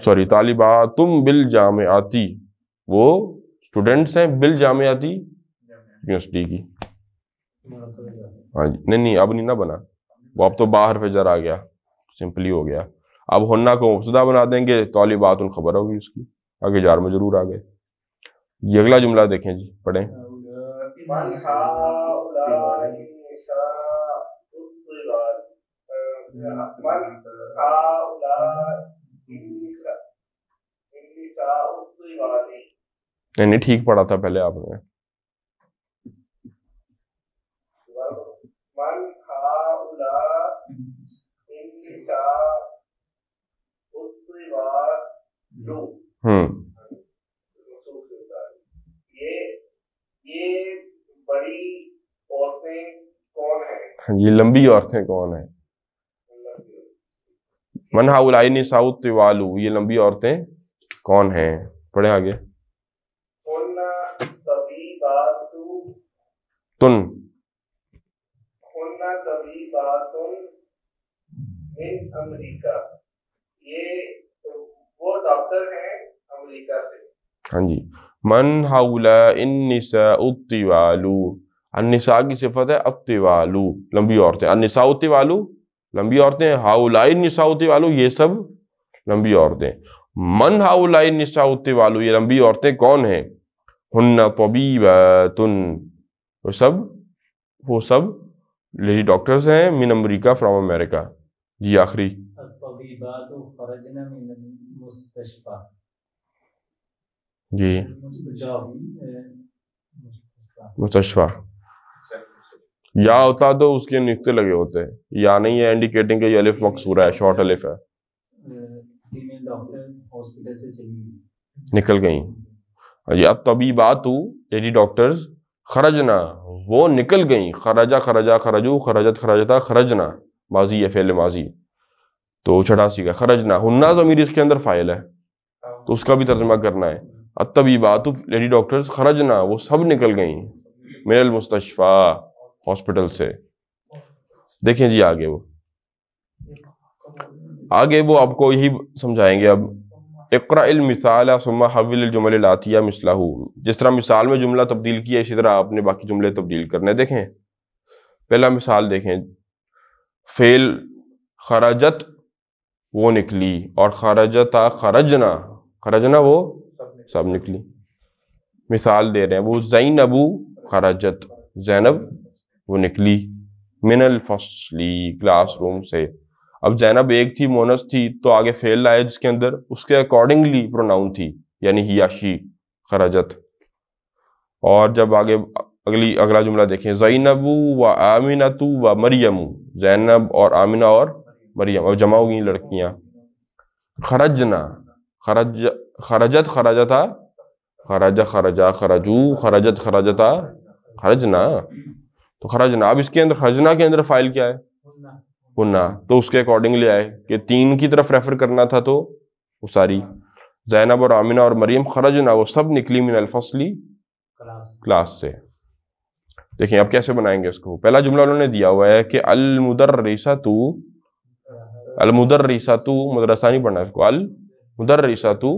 सॉरी तालिबा तुम बिल आती वो स्टूडेंट्स हैं बिल आती यूनिवर्सिटी की हाँ जी नहीं नहीं अब नहीं ना बना वो अब तो बाहर फजर आ गया सिंपली हो गया अब होना को मुफ्तदा बना देंगे तालिबातुल खबर होगी उसकी आगे जार में जरूर आ गए ये अगला जुमला देखें जी पढ़ें من هؤلاء النساء الطلال من هؤلاء النساء الطلال नहीं ठीक पढ़ा था पहले आपने मन हाउला इनसा उत्तरीवार लो हम्म ये ये बड़ी औरतें कौन है ये हाँ लंबी औरतें कौन है मनहाउलाइनी साउथ तिवालू ये लंबी औरतें कौन हैं पढ़े आगे तुन अमेरिका ये वो डॉक्टर हैं अमेरिका से हाँ जी मन हाउला इन निसा उत्तिवालू अनिसा की सिफत है अतिवालू लंबी औरतें अनिसा उत्तिवालू लंबी औरतें हाउला इन निसा उत्तिवालू ये सब लंबी औरतें मन हाउला इन निसा उत्तिवालू ये लंबी औरतें कौन हैं हन्ना तुन वो सब वो सब लेडी डॉक्टर्स हैं मिन अमरीका फ्रॉम अमेरिका जी आखिरी जी मुस्तशफा या होता तो उसके नुकते लगे होते या नहीं है इंडिकेटिंग ये अलिफ मकसूरा है शॉर्ट अलिफ है निकल गई अब तभी बात हूँ लेडी डॉक्टर्स खरजना वो निकल गई खराजा खराजा खरजू खराजत खराजता खरजना माजी है फेल माजी तो छठा सीखा खरजना हुन्ना जमीर इसके अंदर फाइल है तो उसका भी तर्जमा करना है अतबीबात लेडी तो डॉक्टर्स खरजना वो सब निकल गई मेरल मुस्तफा हॉस्पिटल से देखें जी आगे वो आगे वो आपको यही समझाएंगे अब इकरा मिसाल सुमा हविल जुमल लातिया मिसलाहू जिस तरह मिसाल में जुमला तब्दील किया इसी तरह आपने बाकी जुमले तब्दील करने देखें पहला मिसाल देखें फेल खराजत वो निकली और खराजता खरजना खरजना वो सब निकली मिसाल दे रहे हैं वो जैन अबू खराजत जैनब वो निकली मिनल फसली क्लासरूम से अब जैनब एक थी मोनस थी तो आगे फेल लाए जिसके अंदर उसके अकॉर्डिंगली प्रोनाउन थी यानी हियाशी खराजत और जब आगे अगली अगला जुमला देखें जैनबू व आमिनतु व मरियम जैनब और आमिना और मरियम अब जमा हो गई लड़कियां खरजना खरज खरजत खराजता खराजा खराजा खराजू खराजत खराजता खरजना तो खरजना अब इसके अंदर खरजना के अंदर फाइल क्या है उन्ना तो उसके अकॉर्डिंगली आए कि तीन की तरफ रेफर करना था तो वो सारी जैनब और आमिना और मरियम खरजना वो सब निकली मिन अलफसली क्लास से देखिए अब कैसे बनाएंगे उसको पहला जुमला उन्होंने दिया हुआ है कि अलमुदर रिसा तू अलमुदर रिसा तू मदरसा नहीं पढ़ना इसको अल मुदर रिसा तू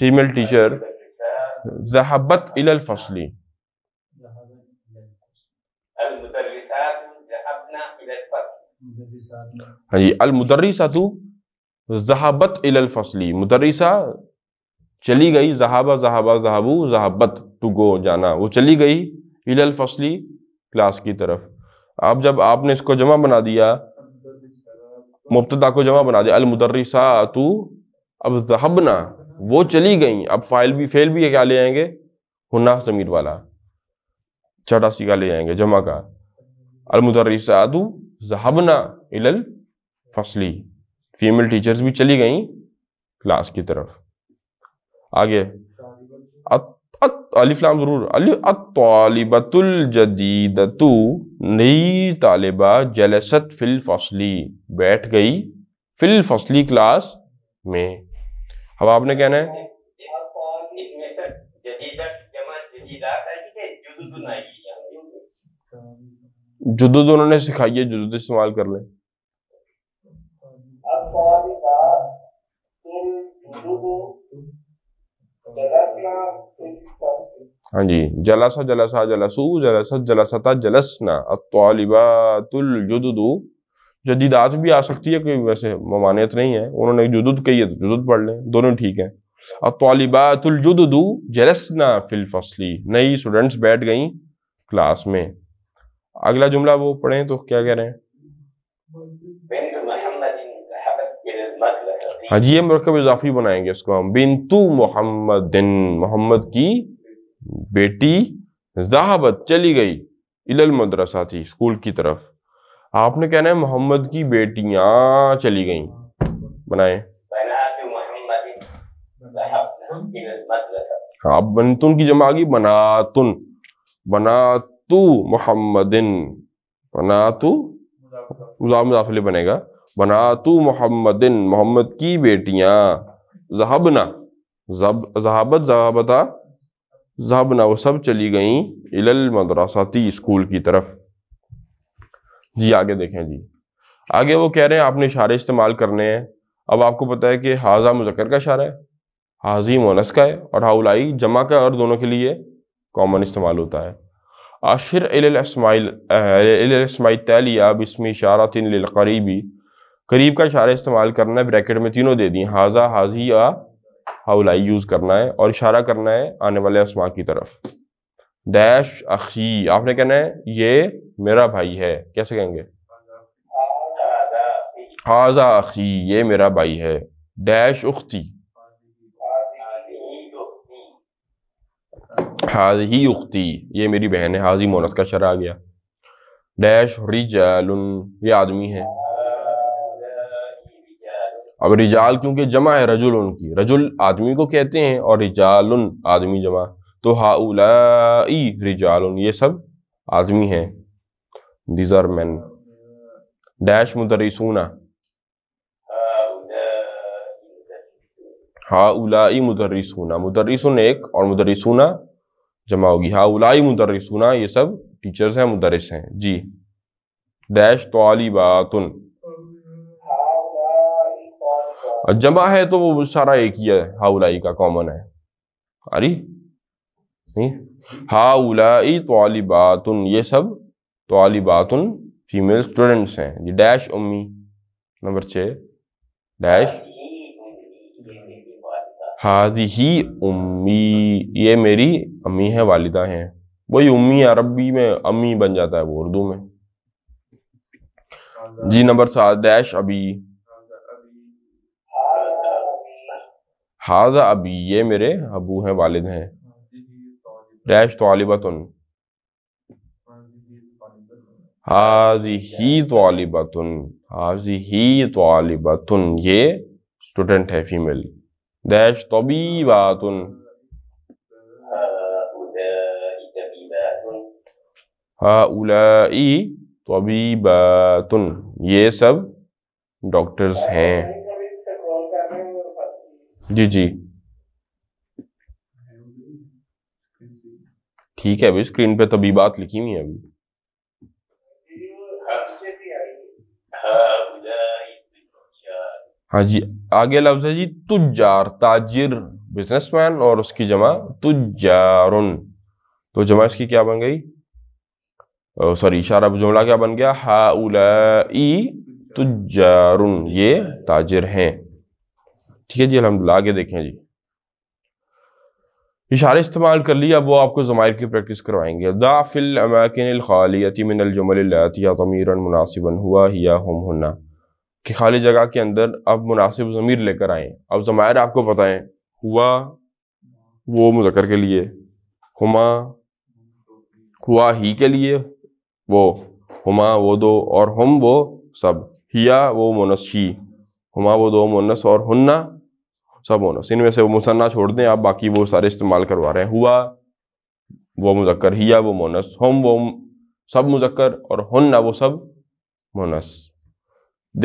फीमेल टीचर जहाबत इलल फसली हाँ जी अलमुदर्रिसा तू जहाबत इलल फसली मुदर्रिसा चली गई जहाबा जहाबा जहाबू जहाबत टू गो जाना वो चली गई इल फसली क्लास की तरफ अब जब आपने इसको जमा बना दिया मुबतदा को जमा बना दिया अलमुदर्रिसा तू अब जहबना वो चली गई अब फाइल भी फेल भी क्या ले आएंगे हुना समीर वाला चटासी का ले आएंगे जमा का अलमुदरसादू जहाबना इलल फसली फीमेल टीचर्स भी चली गई क्लास की तरफ आगे अलीफ्लाम जरूर अली अलिबतुल जदीदतु नई तालिबा जलसत फिल फसली बैठ गई फिल फसली क्लास में अब आपने कहना है जुदुद उन्होंने सिखाई है जुदुद इस्तेमाल कर ले हाँ जी जलासा जलासा जलसू जलसत जलसता जलसना अतवालिबातुल जुदुदू जदीदात भी आ सकती है कोई वैसे ममानियत नहीं है उन्होंने जुदुद कही है तो जुदुद पढ़ लें दोनों ठीक हैं अब तलबातुलजुदू जरसना फिल फसली नई स्टूडेंट्स बैठ गई क्लास में अगला जुमला वो पढ़ें तो क्या कह रहे हैं हाँ जी ये मरकब इजाफी बनाएंगे इसको हम बिनतु मोहम्मद दिन मोहम्मद की बेटी जहाबत चली गई इलल मदरसा थी स्कूल की तरफ आपने कहना है मोहम्मद की बेटिया चली गई बनाए हाँ बनतुन की जमा आ गई बनातुन बनातु मोहम्मदिन बनातु मुजाम मुजाफिले बनेगा बनातु मोहम्मदिन मोहम्मद की बेटियां जहाबना जब जहाबत जहाबता जहबना वो सब चली गई इल मदरासाती स्कूल की तरफ जी आगे देखें जी आगे वो कह रहे हैं आपने इशारे इस्तेमाल करने हैं अब आपको पता है कि हाजा मुजक्र का इशारा है हाजी मोनस का है और हाउलाई जमा का और दोनों के लिए कॉमन इस्तेमाल होता है आशिर इसमाइल तैलिया इसमें इशारा तीन करीबी करीब का इशारा इस्तेमाल करना है ब्रैकेट में तीनों दे दिए हाजा हाजी या हाउलाई यूज़ करना है और इशारा करना है आने वाले आसमां की तरफ डैश अखी आपने कहना है ये मेरा भाई है कैसे कहेंगे हाजा अखी ये मेरा भाई है डैश उख्ती हाज ही उख्ती ये मेरी बहन है हाजी मोनस का शर आ गया डैश रिजाल ये आदमी है अब रिजाल क्योंकि जमा है रजुल उनकी रजुल आदमी को कहते हैं और रिजाल आदमी जमा तो हाउलाई रिजाल ये सब आदमी हैं दिज आर मैन डैश मुदरसूना हाउलाई मुदरसूना मुदरसून एक और मुदरसूना जमा होगी हाउलाई मुदरसूना ये सब टीचर्स हैं मुदरस हैं जी डैश तोलिबातुन जमा है तो वो सारा एक ही है हाउलाई का कॉमन है अरे हा उलाई तोलिबातन ये सब तोलिबातन फीमेल स्टूडेंट्स हैं जी डैश उम्मी नंबर छः डैश हाजी ही उम्मी ये मेरी अम्मी है वालिदा हैं वही उम्मी अरबी में अम्मी बन जाता है वो उर्दू में जी नंबर सात डैश अभी हाजा अभी ये मेरे अबू हैं वालिद हैं डैश तोलिबतन हाजी ही तोलिबतन हाजी ही तोलिबतन ये स्टूडेंट है फीमेल डैश तबीबातन हा उलाई तबीबातन ये सब डॉक्टर्स हैं जी जी ठीक है तो अभी स्क्रीन पे तभी बात लिखी हुई है अभी हाँ जी आगे लफ्ज है जी तुजार ताजिर बिजनेसमैन और उसकी जमा तुजारुन तो जमा इसकी क्या बन गई सॉरी इशारा जुमला क्या बन गया हाउलाई तुजारुन ये ताजिर हैं ठीक है जी अलहमदुल्ला आगे देखें जी इशारे इस्तेमाल कर लिया वो आपको ज़मायर की प्रैक्टिस करवाएंगे दाफिल खालियती मुनासिबन हुआ या हम हन्ना कि खाली जगह के अंदर अब मुनासिब ज़मीर लेकर आएँ अब ज़मायर आपको बताएं हुआ वो मुजक्र के लिए हुमा हुआ ही के लिए वो हुमा वो दो और हम वो सब हिया वो मुनस ही हुमा वो दो मुनस और हन्ना सब मोनस इनमें से वो मुसन्ना छोड़ दें आप बाकी वो सारे इस्तेमाल करवा रहे हैं हुआ वो मुजक्कर हिया वो मोनस होम वो सब मुजक्कर और हन्ना वो सब मोनस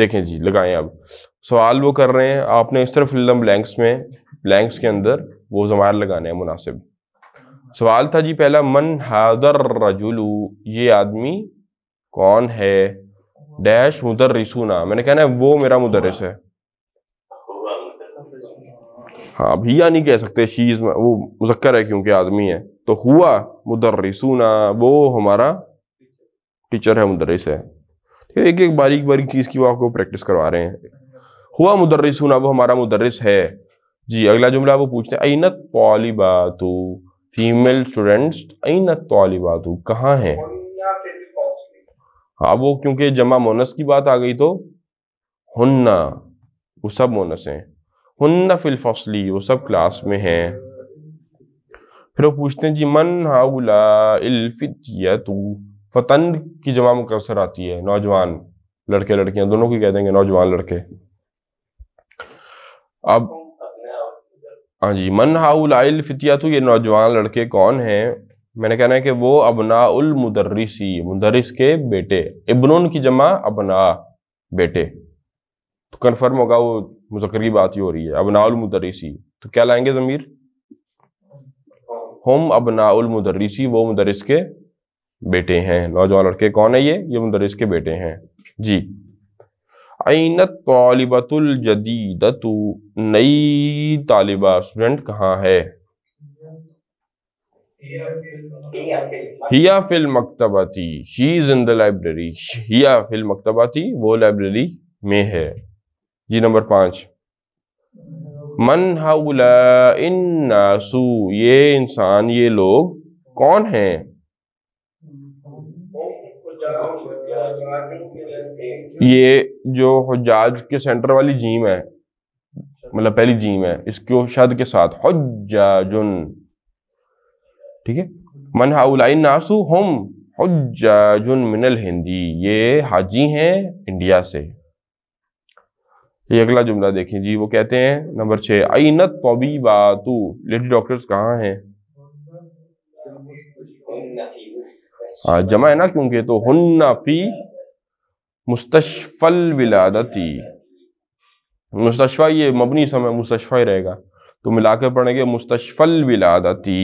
देखें जी लगाएं अब सवाल वो कर रहे हैं आपने सिर्फ लम ब्लैंक्स में ब्लैंक्स के अंदर वो जमायर लगाने हैं मुनासिब सवाल था जी पहला मन हादर रजुलू ये आदमी कौन है डैश मुदर्रिसू ना मैंने कहना है वो मेरा मुदरस है हाँ भैया नहीं कह सकते शीज वो मुजक्कर है क्योंकि आदमी है तो हुआ मुदर्रिसूना वो हमारा टीचर है मुदर्रिस है एक एक बारीक बारीक चीज़ की वो आपको प्रैक्टिस करवा रहे हैं हुआ मुदर्रिसूना वो हमारा मुदर्रिस है जी अगला जुमला वो पूछते हैं अनत तौलिबातु फीमेल स्टूडेंट्स अनत तौलिबातु कहाँ हैं हाँ वो क्योंकि जमा मोनस की बात आ गई तो हन्ना वो सब मोनस हैं हन्ना फसली वो सब क्लास में हैं फिर वो पूछते हैं जी मन तू फतन की जमा मुकसर आती है नौजवान लड़के लड़कियां दोनों की कह देंगे नौजवान लड़के अब हाँ जी मन हाउलाफितिया फितिया ये नौजवान लड़के कौन हैं मैंने कहना है कि वो अबना उल मुदर्रिसी मुदर्रिस के बेटे इब्नुन की जमा अबना बेटे तो कन्फर्म होगा वो मुजक्र की बात ही हो रही है अबनाउल मुदरसी तो क्या लाएंगे ज़मीर हम अबनाउल मुदरसी वो मुदरस के बेटे हैं नौजवान लड़के कौन है ये ये मुदरस के बेटे हैं जी आइनत तालिबतुल जदीदतु नई तालिबा स्टूडेंट कहाँ है हिया फिल मकतबाती she is in the library हिया फिल मकतबाती वो लाइब्रेरी में है जी नंबर पांच मन हाउला इन नासू ये इंसान ये लोग कौन हैं ये जो हजाज के सेंटर वाली जीम है मतलब पहली जीम है इसको शद के साथ हजाजुन ठीक है मन इन नासू हम हजाजुन मिनल हिंदी ये हाजी हैं इंडिया से ये अगला जुमला देखें जी वो कहते हैं नंबर छह आइनत तोबीबा तू लेडी डॉक्टर्स कहाँ हैं हाँ जमा है ना क्योंकि तो हन्ना फी मुस्तफल विलादती मुस्तफ़ा ये मबनी समय मुस्तफ़ा ही रहेगा तो मिलाकर पढ़ेंगे मुस्तफ़ल विलादती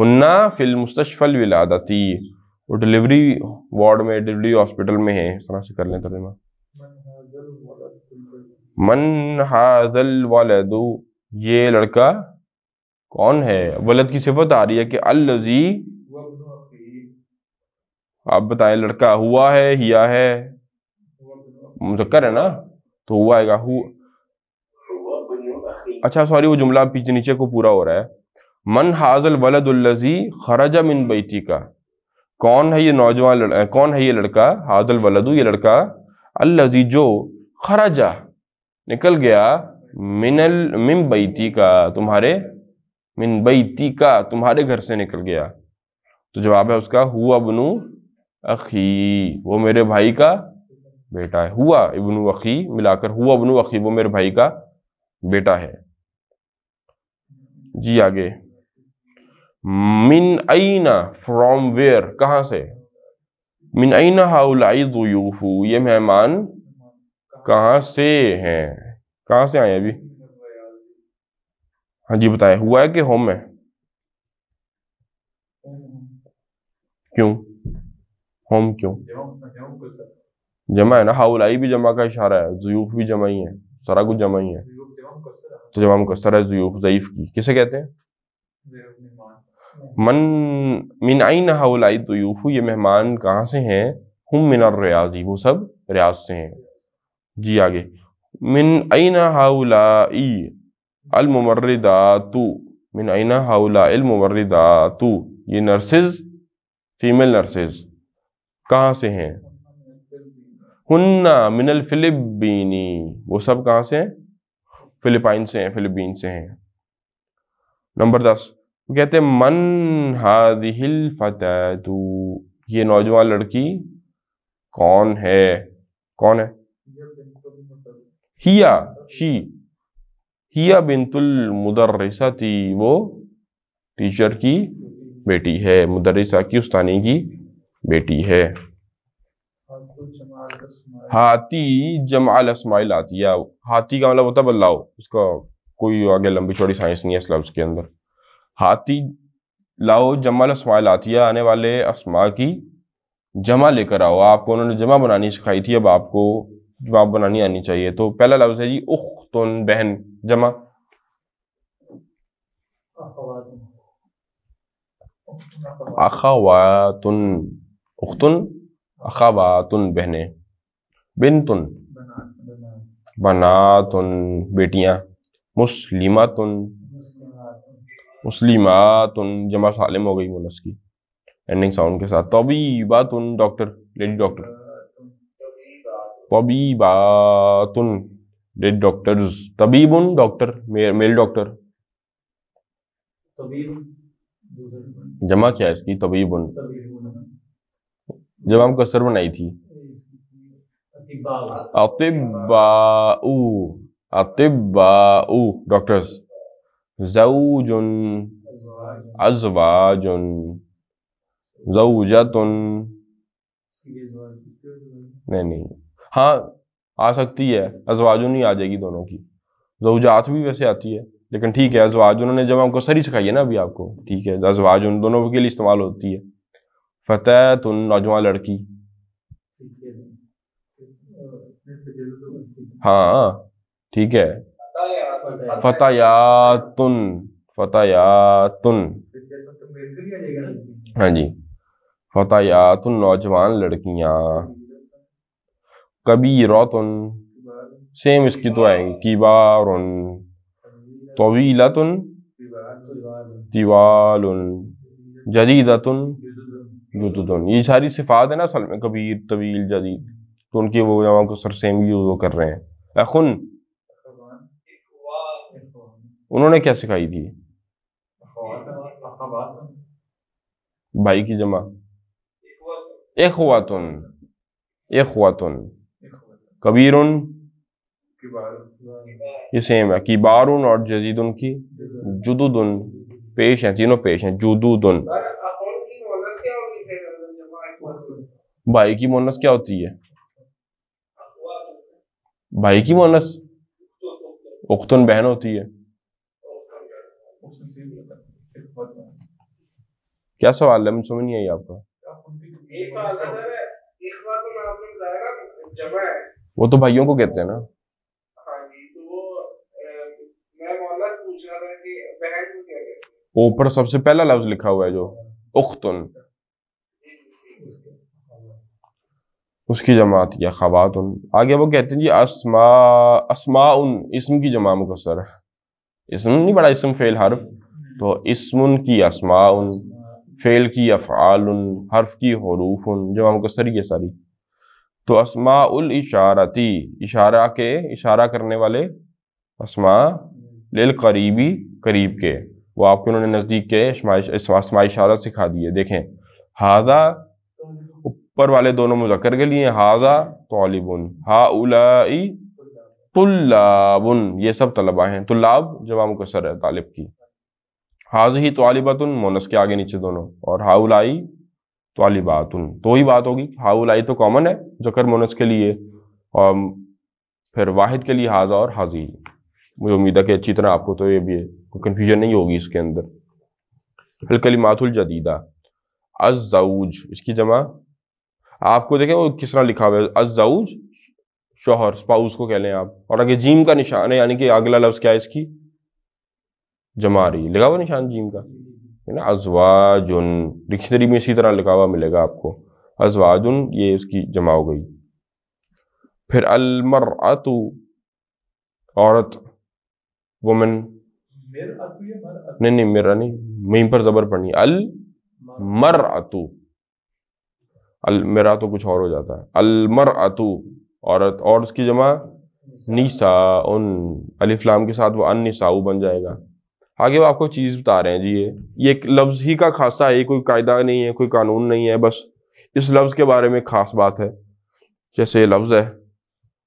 हन्ना फिल मुस्तफ़ल विलादती वो डिलीवरी वार्ड में डिलीवरी हॉस्पिटल में है इस तरह से कर लें तर्जमा तो मन हाजल वालदू ये लड़का कौन है वलद की सिफत आ रही है कि अल्लजी आप बताएं लड़का हुआ है हिया है मुजक्कर है ना तो हुआ है हु अच्छा सॉरी वो जुमला पीछे नीचे को पूरा हो रहा है मन हाजल वलदुल्लजी खराजा मिन बैती का कौन है ये नौजवान कौन है ये लड़का हाजल वलदू ये लड़का अल्लजी जो खराजा निकल गया मिनल मिन बैती का तुम्हारे मिन बैती का तुम्हारे घर से निकल गया तो जवाब है उसका हुआ बनु अखी वो मेरे भाई का बेटा है हुआ इबनु अखी मिलाकर हुआ इबनु अखी वो मेरे भाई का बेटा है जी आगे मिन आईना फ्रॉम वेयर कहां से मिन आईना हाउलाई ये मेहमान कहाँ से हैं कहाँ से आए अभी हाँ जी बताएं हुआ है कि होम है क्यों होम क्यों जमा है ना हाउलाई भी जमा का इशारा है जयूफ भी जमा ही है सारा कुछ जमा ही है तो जमा मुकसर है जयूफ जयीफ की किसे कहते हैं मन मिन ना हाउलाई तो ये मेहमान कहाँ से हैं हम मिनर रियाजी वो सब रियाज से हैं जी आगे मिन अना हाउला अलमर्रदा तू मिन अना हाउला अलमर्रदा तू ये नर्सेज फीमेल नर्सेज कहाँ से हैं हन्ना मिनल फिलिपीनी वो सब कहाँ से हैं फिलिपाइन से हैं फिलिपीन से हैं नंबर दस वो कहते हैं मन हादिल फतेह तू ये नौजवान लड़की कौन है कौन है हिया शी हिया बिनतुल मुदर्रसती वो टीचर की बेटी है मुदर्रिसा की उस्तानी की बेटी है हाथी जमाल आती आतिया हाथी का मतलब होता है बल्लाओ उसका कोई आगे लंबी चौड़ी साइंस नहीं है इस लफ्ज के अंदर हाथी लाओ जमाल आती आतिया आने वाले असमा की जमा लेकर आओ आपको उन्होंने जमा बनानी सिखाई थी अब आपको जवाब बनानी आनी चाहिए तो पहला लफ्ज है जी उख्तुन बहन जमा अखावातुन उख्तुन अखावातुन बहने बिनतुन बनातुन बेटियां मुस्लिमातुन मुस्लिमातुन जमा सालिम हो गई मुनस की एंडिंग साउंड के साथ तबीबातुन डॉक्टर लेडी डॉक्टर तबीबातुन डेड डॉक्टर्स तबीबुन डॉक्टर मेल डॉक्टर जमा क्या है इसकी तबीबुन जब हम कसर बनाई थी अतिबाऊ अतिबाऊ डॉक्टर्स जऊजुन अजवाजुन जऊजतुन नहीं नहीं हाँ आ सकती है अजवाजुन ही आ जाएगी दोनों की जवजात भी वैसे आती है लेकिन ठीक है अजवाज उन्होंने जब हमको सरी सिखाई है ना अभी आपको ठीक है तो उन दोनों के लिए इस्तेमाल होती है फतेह तुन नौजवान लड़की हाँ ठीक है फतायातुन तुन हाँ जी तुन नौजवान लड़कियां कबीरतन सेम इसकी तो आएंगे किबार उन तिवाल जदीदतन जुतुदन ये सारी सिफात है ना असल में कबीर तवील जदीद तो उनके वो जमा को सर सेम यूज कर रहे हैं अखुन उन्होंने क्या सिखाई थी भाई की जमा एक हुआ तुन एक हुआ तुन कबीर उन ये सेम है किबार उन और जजीद उन की जुदूद उन पेश है तीनों पेश है जुदूद उन भाई की मोनस क्या होती है भाई की मोनस उख्तन बहन होती है क्या सवाल है मुझे समझ नहीं आई आपका वो तो भाइयों को कहते हैं ना हाँ तो ऊपर सबसे पहला लफ्ज लिखा हुआ है जो उख्तुन उसकी जमात या खवातुन आगे वो कहते हैं जी असमा असमा उन इसम की जमा मुकसर इसम नहीं बड़ा इसम फेल हर्फ तो उन की असमा उन फेल की अफ़ाल हर्फ की हरूफ उन जमा मुकसर ये सारी तो असमा उल इशारती इशारा के इशारा करने वाले असमा लिल करीबी करीब के वो आपको उन्होंने नज़दीक के असमा इशारत सिखा दिए देखें हाजा ऊपर वाले दोनों मुजक्र के लिए हाजा तोलिबन हा उलाई तुल्लाबन ये सब तलबा हैं तुल्लाब जवाब मुकसर है तालिब की हाज ही तोलिबतन मोनस के आगे नीचे दोनों और हाउलाई तो बात बातुन तो ही बात होगी हाउल आई तो कॉमन है जकर मोनस के लिए और फिर वाहिद के लिए हाजा और हाजी मुझे उम्मीद है कि अच्छी तरह आपको तो ये भी कन्फ्यूजन नहीं होगी इसके अंदर माथुल जदीदा अजाऊज इसकी जमा आपको देखें वो किस तरह लिखा हुआ है अजाऊज शोहर स्पाउस को कह लें आप और आगे जीम का निशान है यानी कि अगला लफ्ज़ क्या है इसकी जमा रही लिखा हुआ निशान जीम का है ना अजवाजुन डिक्शनरी में इसी तरह लिखा हुआ मिलेगा आपको अजवाजुन ये उसकी जमा हो गई फिर अलमर अतु औरत वुमेन नहीं नहीं मेरा नहीं मीम पर जबर पड़नी अल मर अतु अल मेरा तो कुछ और हो जाता है अलमर अतु औरत और उसकी जमा निशा उन अलिफ्लाम के साथ वो अन निशाऊ बन जाएगा आगे वो आपको चीज बता रहे हैं जी ये ये लफ्ज ही का खासा है कोई कायदा नहीं है कोई कानून नहीं है बस इस लफ्ज के बारे में खास बात है जैसे ये लफ्ज है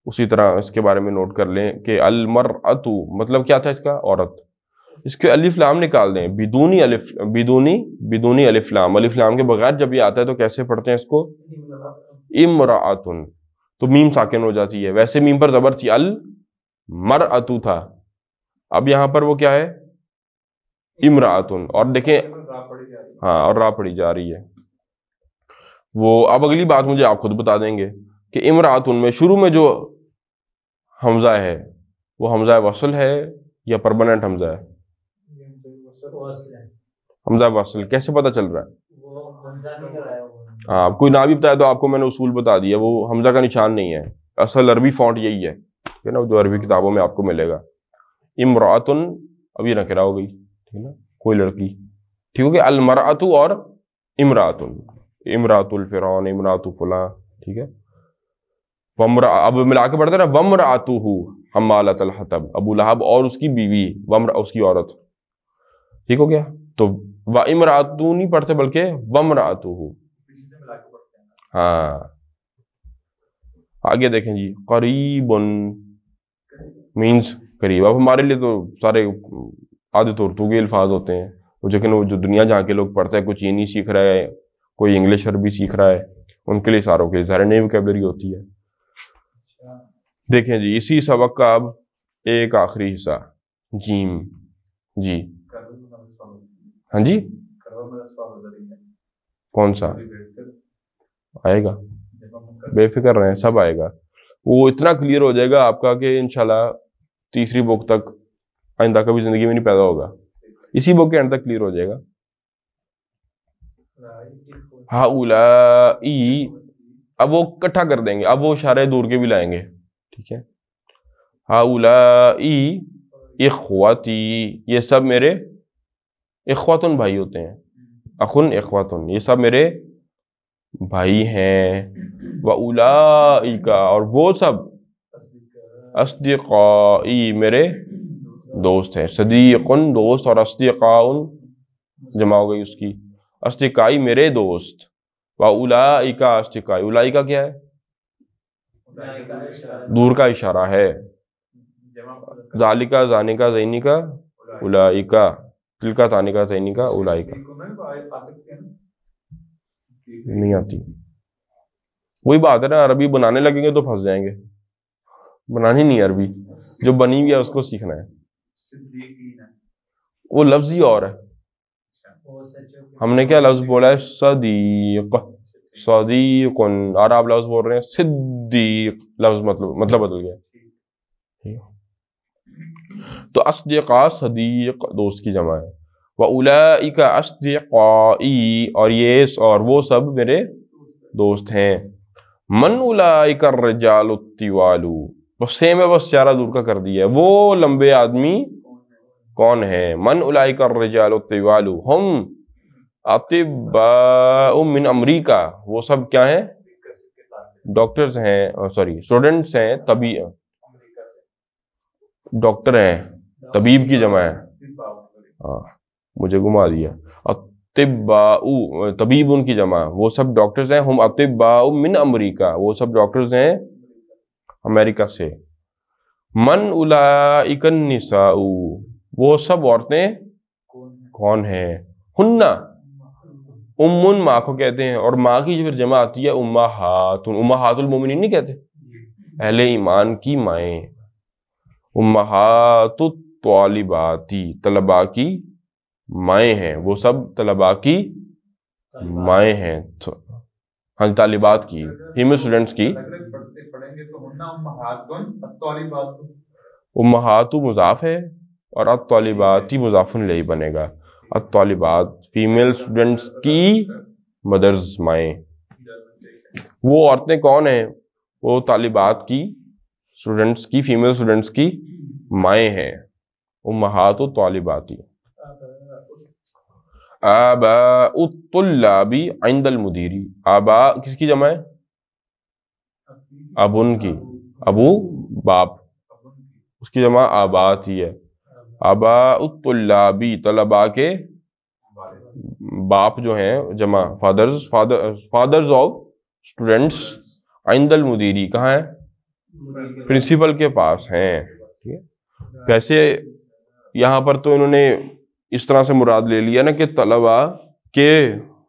उसी तरह इसके बारे में नोट कर लें कि अलमर अतु मतलब क्या था इसका औरत इसके अलिफ्लाम निकाल दें बिदूनी अलिफ बिदूनी बिदूनी अलिफ्लाम अलिफ्लाम के बगैर जब ये आता है तो कैसे पढ़ते हैं इसको इमरातुन तो मीम साकिन हो जाती है वैसे मीम पर जबर थी अल मर अतु था अब यहाँ पर वो क्या है इमरातुन और देखें हाँ और रा पड़ी जा रही है वो अब अगली बात मुझे आप खुद बता देंगे कि इमरातुन में शुरू में जो हमजा है वो हमजा वसल है या परमानेंट हमजा है हमजा वसल कैसे पता चल रहा है हाँ कोई ना भी बताया तो आपको मैंने उसूल बता दिया वो हमजा का निशान नहीं है असल अरबी फॉन्ट यही है ना जो अरबी किताबों में आपको मिलेगा इमरातन अब ये नकरा हो गई ठीक है ना कोई लड़की ठीक हो गया अलमरातु और इमरातुल इमरातुल फिर इमरातु फुला ठीक है वमरा अब मिला के पढ़ते ना वम्र आतु हु हतब अबू लहाब और उसकी बीवी वम्र उसकी औरत ठीक हो गया तो व इमरातू नहीं पढ़ते बल्कि वम्र आतु हु हाँ आगे देखें जी करीबन मीन्स करीब अब हमारे लिए तो सारे आधे तो उर्दू के अल्फाज होते हैं लेकिन वो जो दुनिया जहाँ के लोग पढ़ते हैं कुछ चीनी सीख रहा है कोई इंग्लिश अरबी सीख रहा है उनके लिए सारों के ज़हर नई वकेबलरी होती है देखें जी इसी सबक का अब एक आखिरी हिस्सा जीम जी हाँ जी कौन सा आएगा बेफिक्र हैं सब आएगा वो इतना क्लियर हो जाएगा आपका कि इनशाला तीसरी बुक तक आइंदा कभी जिंदगी में नहीं पैदा होगा इसी बुक के एंड तक क्लियर हो जाएगा हा उला अब वो इकट्ठा कर देंगे अब वो इशारे दूर के भी लाएंगे ठीक है हा उला इखवाती ये सब मेरे इखवातन भाई होते हैं अखुन इखवातन ये सब मेरे भाई हैं व उला और वो सब असदिकाई मेरे दोस्त है सदीक़न दोस्त और अस्तिकाउन जमा हो गई उसकी अस्तिकाई मेरे दोस्त व उलाइका अस्तिकाई उलाइका क्या है दूर का इशारा है जालिका जानिका जैनिका उलाइका तिलका तानिका जैनिका उलाइका नहीं आती वही बात है ना अरबी बनाने लगेंगे तो फंस जाएंगे बनानी नहीं अरबी जो बनी हुई है उसको सीखना है वो लफ्ज ही और है अच्छा। हमने क्या लफ्ज बोला है सदीक सदीक और आप लफ्ज बोल रहे हैं सिद्दीक लफ्ज मतलब मतलब बदल गया तो असदिका सदीक दोस्त की जमा है व उलाइका असदिकाई और ये और वो सब मेरे दोस्त हैं मन उलाइका रजाल वालू बस सेम है बस चारा दूर का कर दिया वो लंबे आदमी कौन है मन उलाई कर रजालु हम आतिबिन अमरीका वो सब क्या है डॉक्टर्स हैं सॉरी स्टूडेंट्स हैं तभी डॉक्टर हैं तबीब की जमा है हाँ मुझे घुमा दिया अतिबाऊ तबीब उनकी जमा वो सब डॉक्टर्स हैं हम अतिबाउ मिन अमरीका वो सब डॉक्टर्स हैं अमेरिका से मन उलाइकन निसाऊ वो सब औरतें कौन है हुन्ना उम्मुन माँ को कहते हैं और माँ की जो फिर जमा आती है उम्मा हातुन उम्मा हातुल मोमिन नहीं कहते अहले ईमान की माए उम्मा हातु तलिबाती तलबा की माए हैं वो सब तलबा की माए हैं तो हाँ तालिबात की फीमेल स्टूडेंट्स की उम्मातु मुजाफ है और अतौलिबात ही मुजाफन लही बनेगा अतौलिबात फीमेल स्टूडेंट्स की मदर्स माएँ वो औरतें कौन हैं वो तालिबात की स्टूडेंट्स की फीमेल स्टूडेंट्स की माएँ हैं उम्मातु तालिबाती आबा उतुल्लाबी आइंदल मुदीरी आबा किसकी जमा है अब उनकी अबू बाप उसकी जमा आबा थी है आबा उत्तुल्लाबी तलबा के बाप जो हैं जमा fathers father fathers of students आइंदल मुदीरी कहाँ है प्रिंसिपल के पास हैं ठीक है वैसे यहाँ पर तो इन्होंने इस तरह से मुराद ले लिया ना कि तलबा के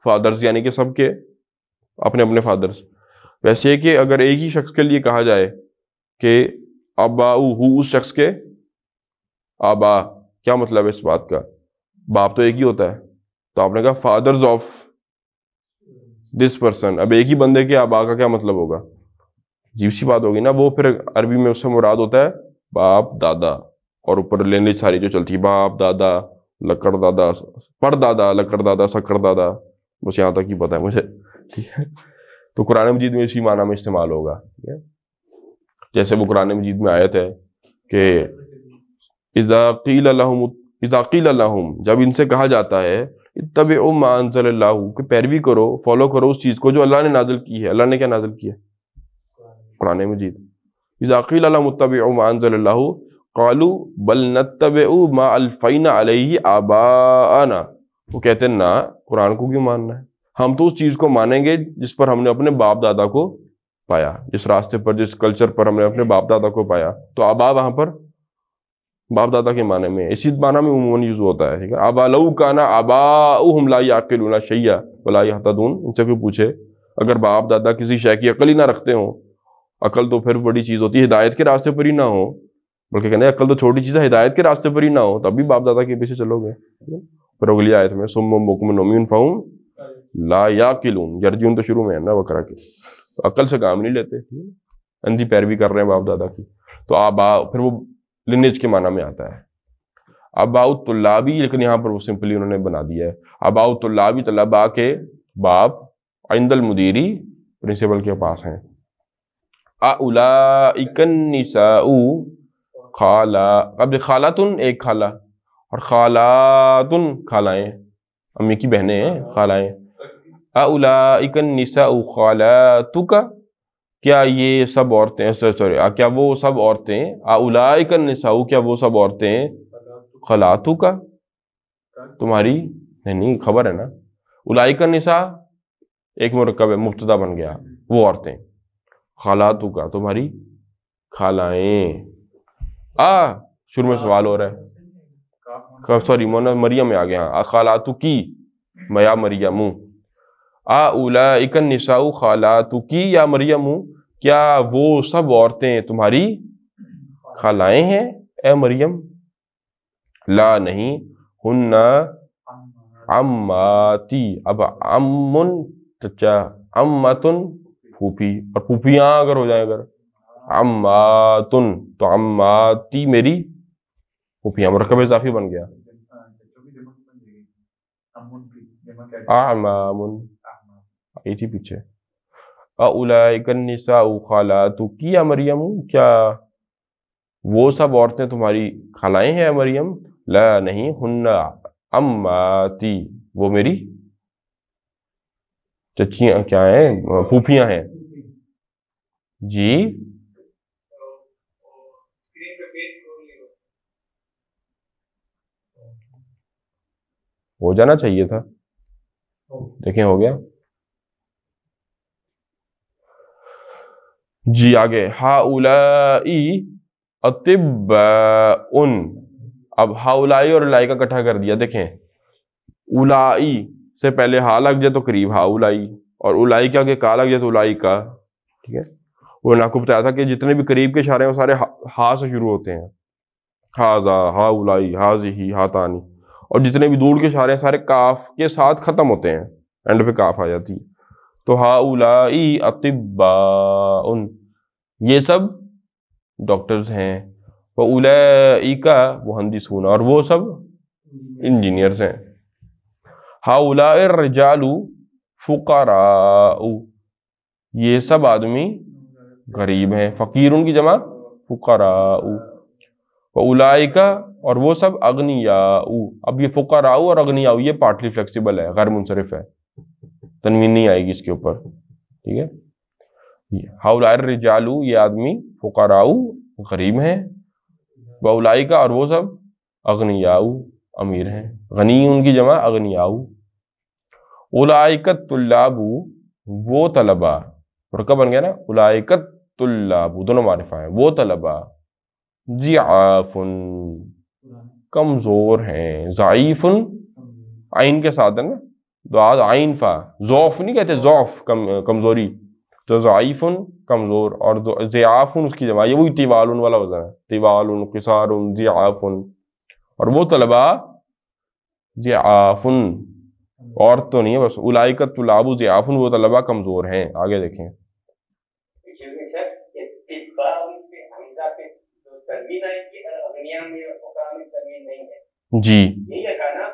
फादर्स यानी कि सबके अपने अपने फादर्स वैसे कि अगर एक ही शख्स के लिए कहा जाए कि अबाऊ हु उस शख्स के आबा क्या मतलब है इस बात का बाप तो एक ही होता है तो आपने कहा फादर्स ऑफ दिस पर्सन अब एक ही बंदे के आबा का क्या मतलब होगा जीव सी बात होगी ना वो फिर अरबी में उससे मुराद होता है बाप दादा और ऊपर लेने सारी जो चलती है बाप दादा लकड़ दादा पर दादा लकड़ दादा सकड़ दादा बस यहाँ तक ही पता है मुझे ठीक है तो कुरान मजीद में इसी माना में इस्तेमाल होगा जैसे वो कुरान मजीद में आयत है कि इजाकील अल्लाहम जब इनसे कहा जाता है तब मानसल्ला कि पैरवी करो फॉलो करो उस चीज़ को जो अल्लाह ने नाजिल की है अल्लाह ने क्या नाजिल किया कुरान मजीद इजाकील तब मानसल्ला कालू बल नतब मा आबा आना वो कहते हैं ना कुरान को क्यों मानना है हम तो उस चीज को मानेंगे जिस पर हमने अपने बाप दादा को पाया जिस रास्ते पर जिस कल्चर पर हमने अपने बाप दादा को पाया तो आबा वहां पर बाप दादा के माने में इसी माना में उमूमन यूज होता है ठीक है आबा लऊ काना आबा हम आके याकिलूना शैया वला हतादून इनसे कोई पूछे अगर बाप दादा किसी शय की अकल ही ना रखते हो अकल तो फिर बड़ी चीज़ होती है हिदायत के रास्ते पर ही ना हो बल्कि कहने अकल तो छोटी चीज़ है हिदायत के रास्ते पर ही ना हो तब भी बाप दादा के पीछे चलोगे फिर अगली आयत में सुम मुकमन फाउन ला या किलून जर्जी तो शुरू में है ना बकरा के तो अकल से काम नहीं लेते अंधी पैरवी कर रहे हैं बाप दादा की तो आबा फिर वो लिनेज के माना में आता है अबाउत तलाबी लेकिन यहाँ पर वो सिंपली उन्होंने बना दिया है अबाउत तलाबी तलबा के बाप आइंदल मुदीरी प्रिंसिपल के पास हैं अलासाऊ खाला अब खालातुन एक खाला और खालातुन खालाएं अम्मी की बहनें हैं खालाएं अलाकन निसा उखाला क्या ये सब औरतें सॉरी क्या वो सब औरतें अलाकन निसाऊ क्या वो सब औरतें खलातु का तुम्हारी नहीं नहीं खबर है ना उलाइकन निसा एक मरकब है मुफ्त बन गया वो औरतें खलातु का तुम्हारी खालाएं आ शुरू में सवाल हो रहा है सॉरी मोना मरियम में आ गया खालातु की मया मरियमू आ उला इकन निशाऊ खाला तू की या मरियम क्या वो सब औरतें तुम्हारी खालाएं हैं ए मरियम ला नहीं हन्ना अम्माती अब अमुन चचा अम्मातुन फूफी और फूफियाँ अगर हो जाए अगर अम्मातुन तो अम्माती मेरी फूफियाँ मरकब इजाफी बन गया हाँ, आमामुन एक ही पीछे अलाकन्निसा तो किया मरियम क्या वो सब औरतें तुम्हारी खालाएं हैं मरियम ला नहीं हन्ना अम्माती वो मेरी चचिया क्या है फूफियां हैं जी हो जाना चाहिए था देखें हो गया जी आगे हाउलाई अतिब उन अब हाउलाई और लाई का इकट्ठा कर दिया देखें उलाई से पहले हा लग जाए तो करीब हाउलाई और उलाई के आगे का लग जाए तो उलाई का ठीक है उन्होंने आपको बताया था कि जितने भी करीब के इशारे हैं वो सारे हा, हा से शुरू होते हैं हाजा हाउलाई हाजी हा और जितने भी दूर के इशारे हैं सारे काफ के साथ खत्म होते हैं एंड पे काफ आ जाती है तो हाउलाई अतिब्बा उन ये सब डॉक्टर्स हैं उलाई का वो हंदी सुना और वो सब इंजीनियर्स हैं हाउला रजालू फुकाराऊ ये सब आदमी गरीब हैं फ़कीर उनकी जमा उलाई का और वो सब अग्नियाऊ अब ये फुकाराऊ और अग्निया ये पार्टली फ्लेक्सिबल है गैर मुनसरफ है तनवीन नहीं आएगी इसके ऊपर ठीक है हाउल रिजालू ये आदमी फुकाराऊ गरीब हैं बउलाई का और वो सब अग्नियाऊ अमीर हैं गनी उनकी जमा अग्नियाऊ उलाइकतुल्लाबू वो तलबा और कब बन गया ना उलाइकतुल्लाबू दोनों मारिफा हैं वो तलबा जी आफुन कमज़ोर हैं ज़ाइफुन आइन के साथ है ना तो आज आइन फा ज़ौफ नहीं कहते कम कमज़ोरी तो जयफुन कमज़ोर और जयाफुन उसकी जमा ये वही तिवाल वाला वजन है तिवाल किसारुन और वो तलबा जयाफुन और तो नहीं है बस उलाइकत तुलाबू जयाफुन वो तलबा कमज़ोर हैं आगे देखें जी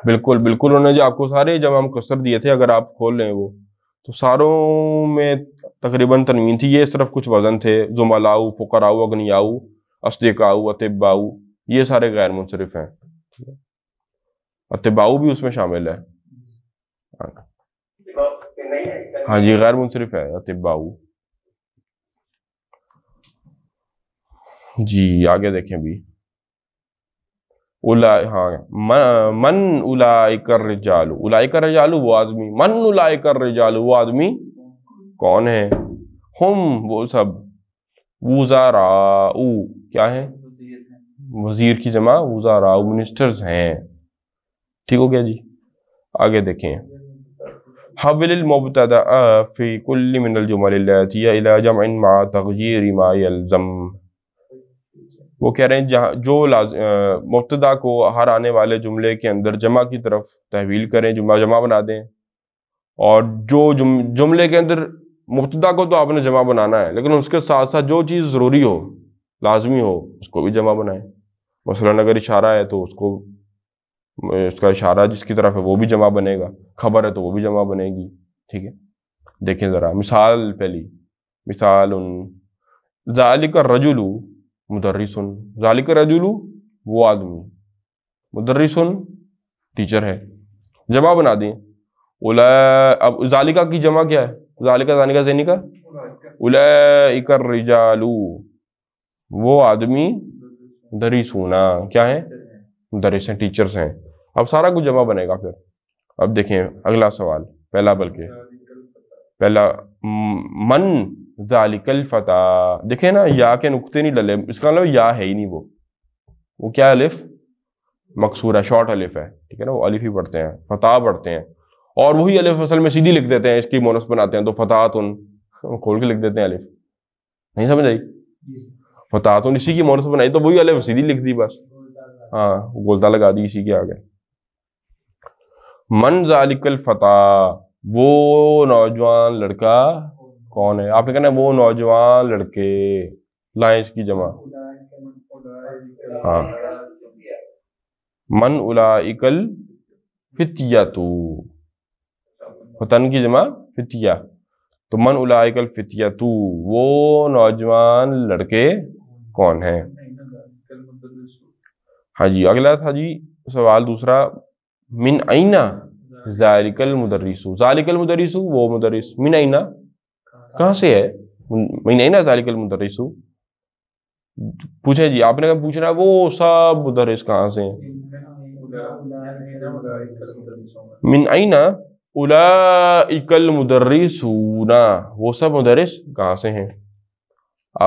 बिल्कुल बिल्कुल उन्होंने जो आपको सारे जब हम कसर दिए थे अगर आप खोल लें वो तो सारों में तकरीबन तनवीन थी ये सिर्फ कुछ वजन थे जुमलाऊ फ़ुकराऊ अग्नियाऊ अस्तिकाऊ अतिबाऊ ये सारे गैर मुनसरफ हैं अतिबाऊ भी उसमें शामिल है हाँ, हाँ जी गैर मुनसरफ है अतिबाऊ जी आगे देखें भी उला हाँ मन उलाइकर रिजालू उलाइकर रिजालू वो आदमी मन उलाइकर रिजालू वो आदमी कौन है हम वो सब वजाराऊ क्या है वजीर की जमा वजाराऊ मिनिस्टर्स हैं ठीक हो गया जी आगे देखें हबिल मुबतदा फी कुल्ली मिनल जुमल इला जमअन मा तगजीर मा यलजम वो कह रहे हैं जहाँ जो मुबतदा को हर आने वाले जुमले के अंदर जमा की तरफ तहवील करें जुमा जमा बना दें और जो जुम जुमले के अंदर मुबतदा को तो आपने जमा बनाना है लेकिन उसके साथ साथ जो चीज़ ज़रूरी हो लाजमी हो उसको भी जमा बनाएं मसलन अगर इशारा है तो उसको उसका इशारा जिसकी तरफ है वो भी जमा बनेगा खबर है तो वो भी जमा बनेगी ठीक है देखें ज़रा मिसाल पहली मिसाल उन जालिक रजुलू मुदर्रिसन जालिक रजुलू वो आदमी मुदर्रिसन टीचर है जमा बना दिए उला अब जालिका की जमा क्या है जालिका जानिका जैनिका उलाइकर रिजालू वो आदमी दरी सुना हाँ, क्या है दरिस से टीचर्स हैं अब सारा कुछ जमा बनेगा फिर अब देखें अगला सवाल पहला बल्कि पहला मन जालिकल फता देखे ना या के नुकते नहीं डले इसका मतलब या है ही नहीं वो वो क्या अलिफ मकसूर है शॉर्ट अलिफ है ठीक है ना वो अलिफ ही पढ़ते हैं फता पढ़ते हैं और वही अलिफ असल में सीधी लिख देते हैं इसकी मोनस बनाते हैं तो फतातुन खोल के लिख देते हैं अलिफ नहीं समझ आई फतातुन इसी की मोनस बनाई तो वही अलिफ सीधी लिख दी बस हाँ गोलता लगा दी इसी के आगे मन जालिकल फता वो नौजवान लड़का कौन है आपने कहना वो नौजवान लड़के लाइश की जमा हाँ मन इकल फितिया तू तन की जमा फितिया तो मन इकल फितिया तू वो नौजवान लड़के कौन है हाँ जी अगला था जी सवाल दूसरा मिन आईना जारिकल मुदरिसु जारिकल मुदरिसु वो मुदरिस मिन आईना कहाँ से है मैं नहीं मैंने जालिकल हूँ पूछे जी आपने कहा पूछना वो सब मुदरिस कहाँ से हैं मिन आईना उलाइकल मुदर्रिसूना वो सब मुदरिस कहाँ से हैं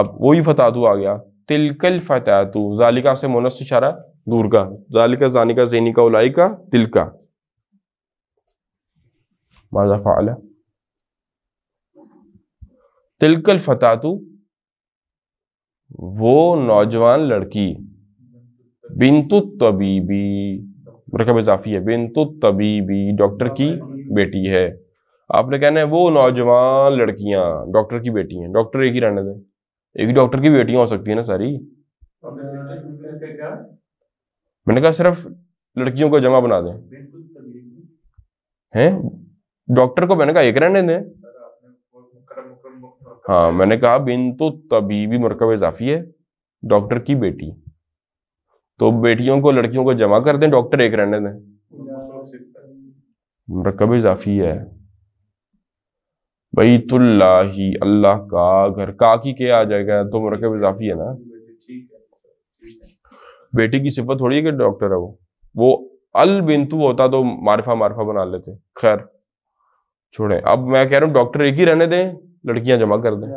अब वही फतातू आ गया तिलकल फतातू जालिका से मोनस इशारा दूर का जालिका जानिका जेनिका उलाई का तिलका माजा फ़ाला तिलकल फतातु वो नौजवान लड़की बिनतु तबीबी रकब इजाफी है बिंतु तबीबी डॉक्टर की बेटी है आपने कहना है वो नौजवान लड़कियां डॉक्टर की बेटी हैं डॉक्टर एक ही रहने दें एक ही डॉक्टर की बेटियां हो सकती है ना सारी मैंने कहा सिर्फ लड़कियों को जमा बना दें हैं डॉक्टर को मैंने कहा एक रहने दें हाँ मैंने कहा बिन तो तबीबी मरकब इजाफी है डॉक्टर की बेटी तो बेटियों को लड़कियों को जमा कर दें डॉक्टर एक रहने दें मरकब इजाफी है ही अल्लाह का घर का की क्या आ जाएगा तो मरकब इजाफी है ना बेटी की सिफत थोड़ी है कि डॉक्टर है वो वो अल बिंतु होता तो मारफा मारफा बना लेते खैर छोड़े अब मैं कह रहा हूँ डॉक्टर एक ही रहने दें लड़कियां जमा कर दें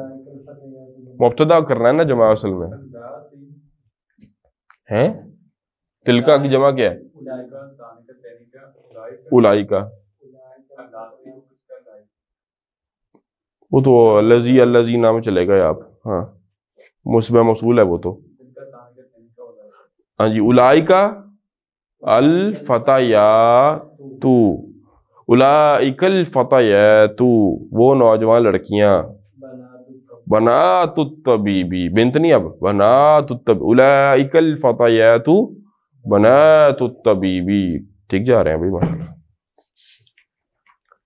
मुबतदा करना है ना जमा असल में है तिलका की जमा क्या है उलाई का वो तो लजी अल्लाजी नाम चलेगा आप हाँ मुसब मसूल है वो तो हाँ जी उलाई का अल फता या तू उलाइकल फ़तयतु वो नौजवान लड़कियाँ बना तुतबीबी बिनत नहीं अब बना तुतब उलाइकल फ़तयतु बना तुतबीबी ठीक जा रहे हैं भाई माशा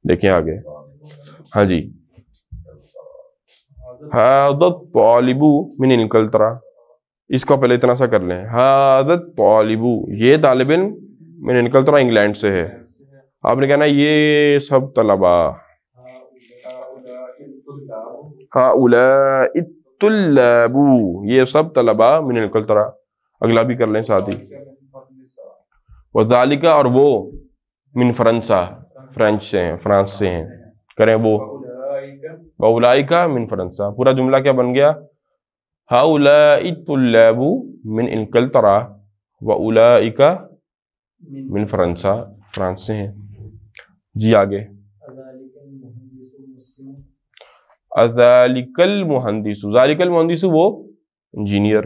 देखें आगे हाँ जी हादत तालिबू मिन तरा इसको पहले इतना सा कर लें हाजत तालिबू ये तालिबिन मिन तरा इंग्लैंड से है आपने कहना ये सब तलबा हाँ उला इतुल्लाबू ये सब तलबा निकल तरा अगला भी कर लें साथ ही वजालिका और वो मिन फ्रंसा फ्रेंच से हैं फ्रांस से हैं करें वो बउलाइका मिन फ्रंसा पूरा जुमला क्या बन गया इतुल्लाबू मिन इनकल तरा व उलाइका मिन फ्रांसा फ्रांस से हैं जी आगे अजालिकल मुहंदिसु जालिकल मुहंदिसु वो इंजीनियर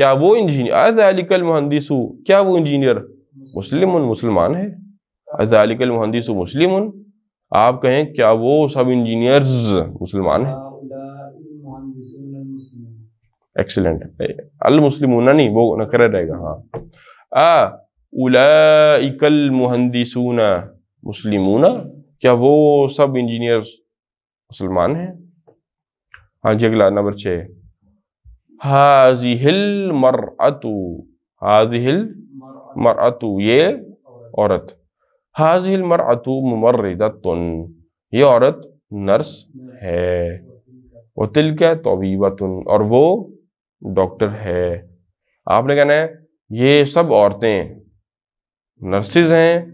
क्या वो इंजीनियर अजालिकल मुहंदिसु क्या वो इंजीनियर मुस्लिम मुसलमान है अजालिकल मुहंदिसु मुस्लिम आप कहें क्या वो सब इंजीनियर्स मुसलमान है एक्सीलेंट अल मुस्लिम नहीं वो नकर रहेगा हाँ आ उलाइकल मुहंदिसूना मुस्लिमूना क्या वो सब इंजीनियर मुसलमान हैं हाँ जी अगला नंबर छः हाजिल अतु हाजिल अतु ये औरत हाजिल मर अतु मुमर्रदतुन ये औरत नर्स है वो तिल क्या तोबीबतुन और वो डॉक्टर है आपने कहना है ये सब औरतें नर्सिस हैं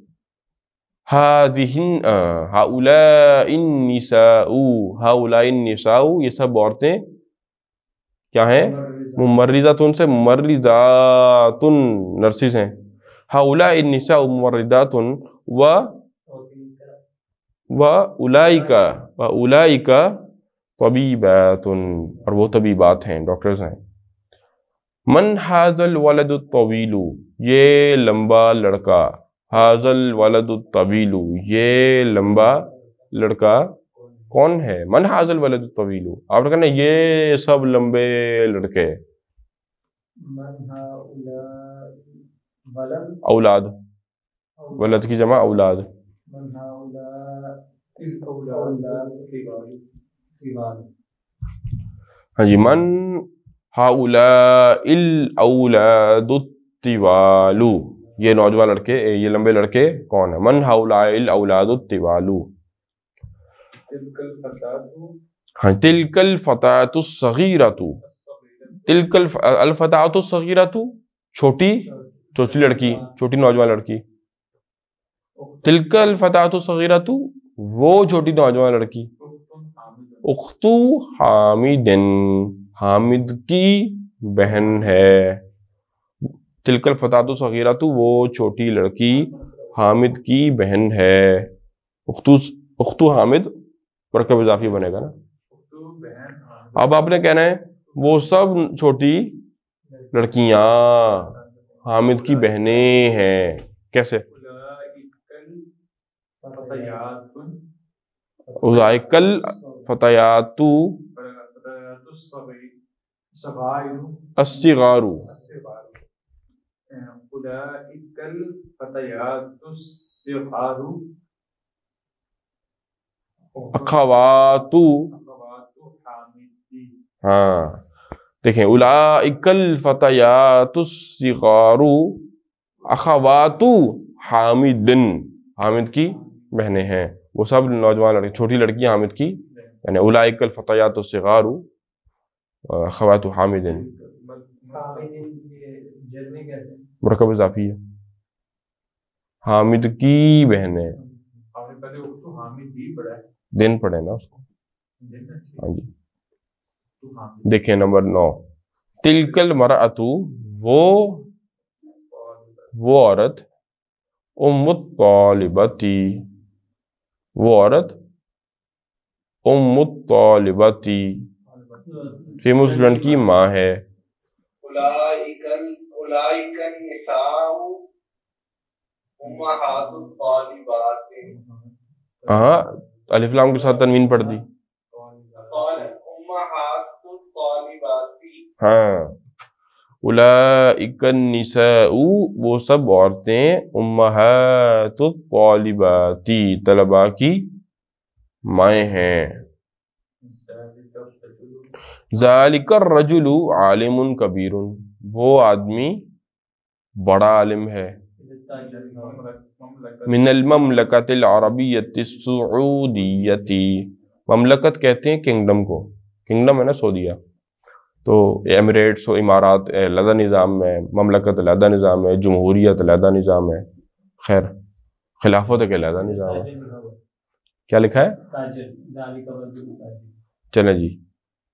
हादिहिन हाउला निसाउ हाउला निसाउ ये सब औरतें क्या हैं मुमर्रिजा तुन से मुमर्रिजा तुन नर्सिस हैं हाउला इन निसाऊ मुमर्रिदातुन व व उलाइका व उलाइका तबीबातुन और वो तबीबात हैं डॉक्टर्स हैं मन हाजल वालद तवीलू ये लंबा लड़का हाजल वालद तवीलू ये लंबा लड़का कौन है मन हाजल वालद तवीलू आपने कहना ये सब लंबे लड़के औलाद वलद की जमा औलाद हाँ जी मन हाउला इल औलादु ये नौजवान लड़के ये लंबे लड़के कौन है मन हाउलाइल औलाद तिवालू हाँ तिलकल फतातु सगीरातु तिलकल अलफतातु छोटी छोटी लड़की छोटी नौजवान लड़की तिलकल फतातु तू वो छोटी नौजवान लड़की उख्तु हामिदिन हामिद की बहन है तिलकल फतातु तो सगीरा तो वो छोटी लड़की हामिद की बहन है उख्तु उख्तू हामिद मरकब इजाफी बनेगा ना अब आपने कहना है वो सब छोटी लड़कियां हामिद की बहने हैं कैसे उजाइकल फतयातु अस्तिगारू उलाइकल फतयातुस्सिहारु अखवातु हाँ देखें उलाइकल फतयातुस्सिहारु अखवातु हामिदिन हामिद की बहने हैं वो सब नौजवान लड़की छोटी लड़की हामिद की यानी उलाइकल फतयातुस्सिहारु अखवातु हामिदिन मरकब इजाफी है हामिद की बहन है दिन पड़े ना उसको हाँ जी तो देखिए नंबर नौ तिलकल मर अतु वो वो औरत उम्मत तालिबती वो औरत उम्मत तालिबती फेमस स्टूडेंट की माँ है हाँ अलिफ्लाम के साथ तनवीन पढ़ दी हाँ उलाइकनिसाऊ वो सब औरतें उम्महातुत्तालिबाती तलबा की माए हैं जालिकर रजुलु आलिम कबीरुन वो आदमी बड़ा आलिम है मिनल ममलकत अरबियती ममलकत कहते हैं किंगडम को किंगडम है ना सऊदिया तो एमरेट्स और इमारात लदा निज़ाम है ममलकत लदा निज़ाम है जमहूरियत लदा निज़ाम है खैर खिलाफत के लदा निज़ाम है क्या लिखा है चले जी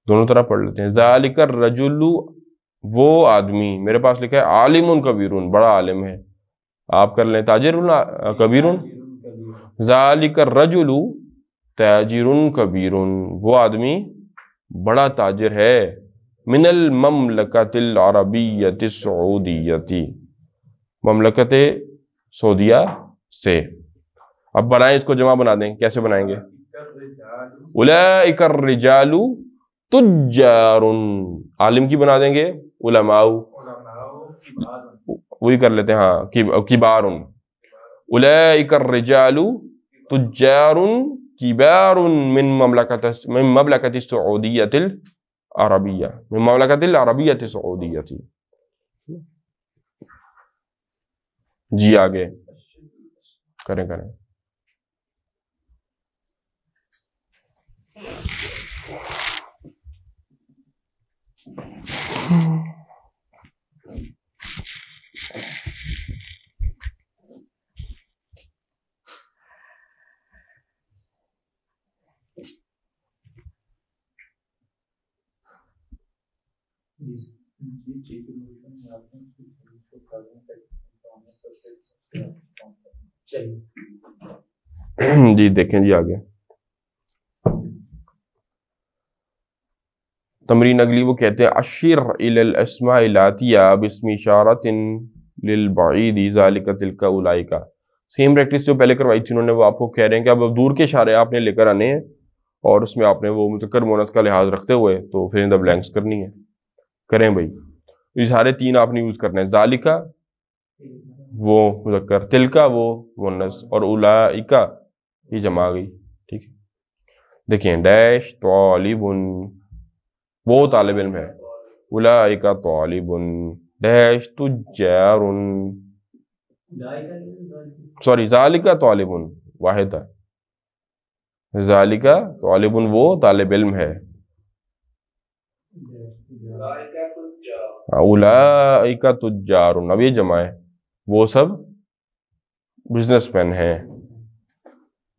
दोनों तरफ पढ़ लेते हैं जालिकर रजुलू वो आदमी मेरे पास लिखा है आलिम कबीर बड़ा आलिम है आप कर लें ताजिर कबीर जालिकर रजुल ताजिर कबीर वो आदमी बड़ा ताजिर है मिनल ममलकतिल अरबियत सऊदीयती ममलकत सऊदिया से अब बनाएं इसको जमा बना दें कैसे बनाएंगे उला इकर रिजालू तुजारुन आलिम की बना देंगे उलमाऊ वही कर लेते हैं हाँ कि, किबार उलकर रिजालू तुजार मिन मिन सऊदियतिल अरबिया मिन ममलकतिल अरबियत सऊदियती जी आगे करें करें Hmm. जी देखें जी आगे तमरीन अगली वो कहते हैं अशिर इलस्मातिया बिस्म इशारतिन तिलका उलाइका सेम प्रैक्टिस जो पहले करवाई थी उन्होंने वो आपको कह रहे हैं कि अब दूर के इशारे आपने लेकर आने हैं और उसमें आपने वो मुजक्र मोनत का लिहाज रखते हुए तो फिर इन द ब्लैंक्स करनी है करें भाई इशारे तीन आपने यूज़ करने हैं जालिका वो मुजक्कर तिलका वो मुन्नस और उलाइका ये जमा गई ठीक है देखिए डैश तोलिबन वो तालब इल्म है उलाइका तोलिबन डैश तुजार सॉरी जालिका तोलिबन वाहिद है जालिका तोलिबन वो तालब इल्म है उलाइका तुजार हाँ, अब ये जमा है वो सब बिजनेसमैन हैं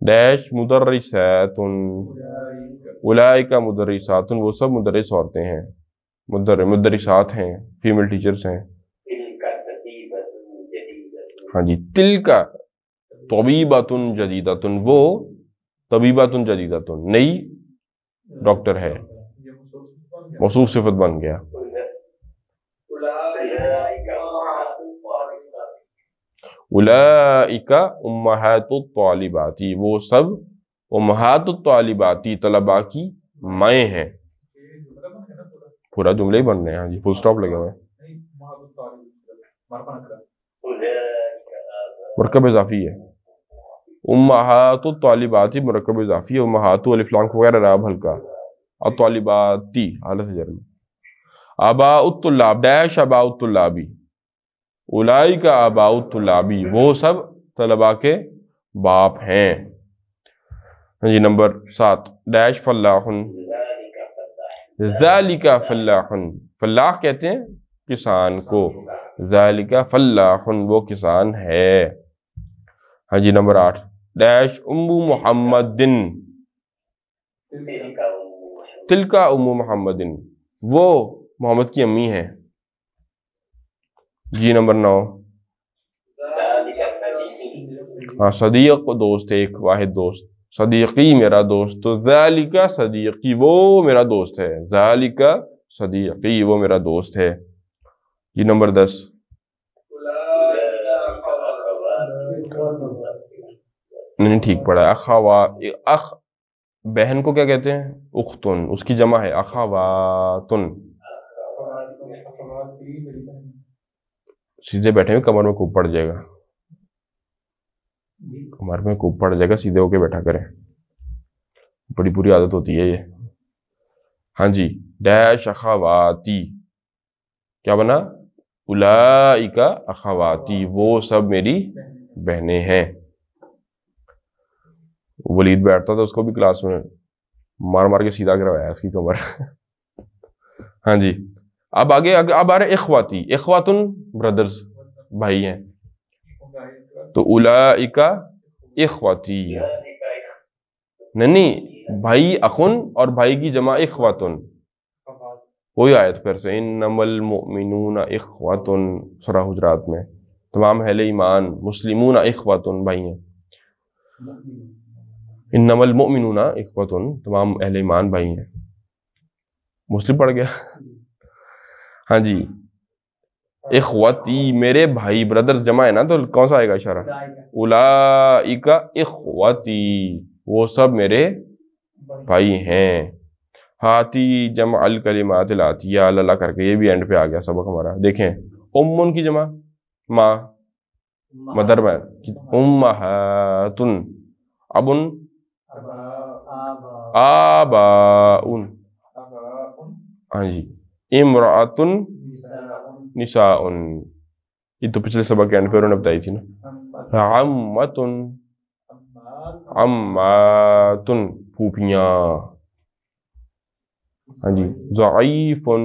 डैश मुदर्रिस तुन उलाई का मुदरसातुन वो सब मुदरस औरतें हैं मुदर मुदरसात हैं फीमेल टीचर्स हैं हाँ जी तिल का तबीबातुन जदीदातुन वो तबीबातुन जदीदातुन नई डॉक्टर है मौसू सिफत बन गया उलाइका उम्मातबाती वो सब उम्मातबाती तलबा की माए हैं पूरा जुमले ही बन रहे हैं हाँ जी फुल स्टॉप लगे हुए मरकब इजाफी है उम्मातु तालिबाती मरकब इजाफी है उम्मातु वगैरह राब हल्का और तालिबाती हालत जर में डैश अबाउतुल्लाबी उलाई का आबाउ तुलाबी वो सब तलबा के बाप हैं हाँ जी नंबर सात डैश फलाहन जालिका फलाहन फलाह कहते हैं किसान को जालिका फलाहन वो किसान है हाँ जी नंबर आठ डैश उम्मू मोहम्मद तिलका उमू मोहम्मदिन वो मोहम्मद की अम्मी हैं जी नंबर नौ हाँ सदीक दोस्त एक वाहिद दोस्त सदीकी मेरा दोस्त तो जालिका सदीकी वो मेरा दोस्त है जालिका सदीकी वो मेरा दोस्त है जी नंबर दस नहीं ठीक पड़ा अखावा अख बहन को क्या कहते हैं उख्तुन उसकी जमा है अखावातुन सीधे बैठे हुए कमर में कूप पड़ जाएगा कमर में कूप पड़ जाएगा सीधे होके बैठा करें बड़ी बुरी आदत होती है ये हाँ जी डैश अखावाती क्या बना उलाइका अखावाती वो सब मेरी बहने हैं वलीद बैठता था उसको भी क्लास में मार मार के सीधा करवाया उसकी कमर तो हाँ जी अब आगे अब आ रहे इखवाती इखवातुन ब्रदर्स भाई हैं तो उलाइका इखवाती नहीं भाई अखुन और भाई की जमा इखवातुन वही आयत फिर से इन नमल मोमिन इखवातुन सरा हजरात में तमाम हैले ईमान मुस्लिमून इखवातुन भाई हैं इन नमल मोमिन इखवातुन तमाम अहल ईमान भाई हैं मुस्लिम पढ़ गया हाँ जी इखवती मेरे भाई ब्रदर जमा है ना तो कौन सा आएगा इशारा उलाइका इखवती वो सब मेरे भाई हैं हाथी जम अल कलिमात लातिया अल्लाह करके ये भी एंड पे आ गया सबक हमारा देखें उम की जमा माँ मदर मैन उम्महतुन अब आबा उन हाँ जी imra'atun nisaun. Itu pecil sebagian Firun Abdaidina. Ammatun. Ammatun. Pupinya. Haji. Za'ifun.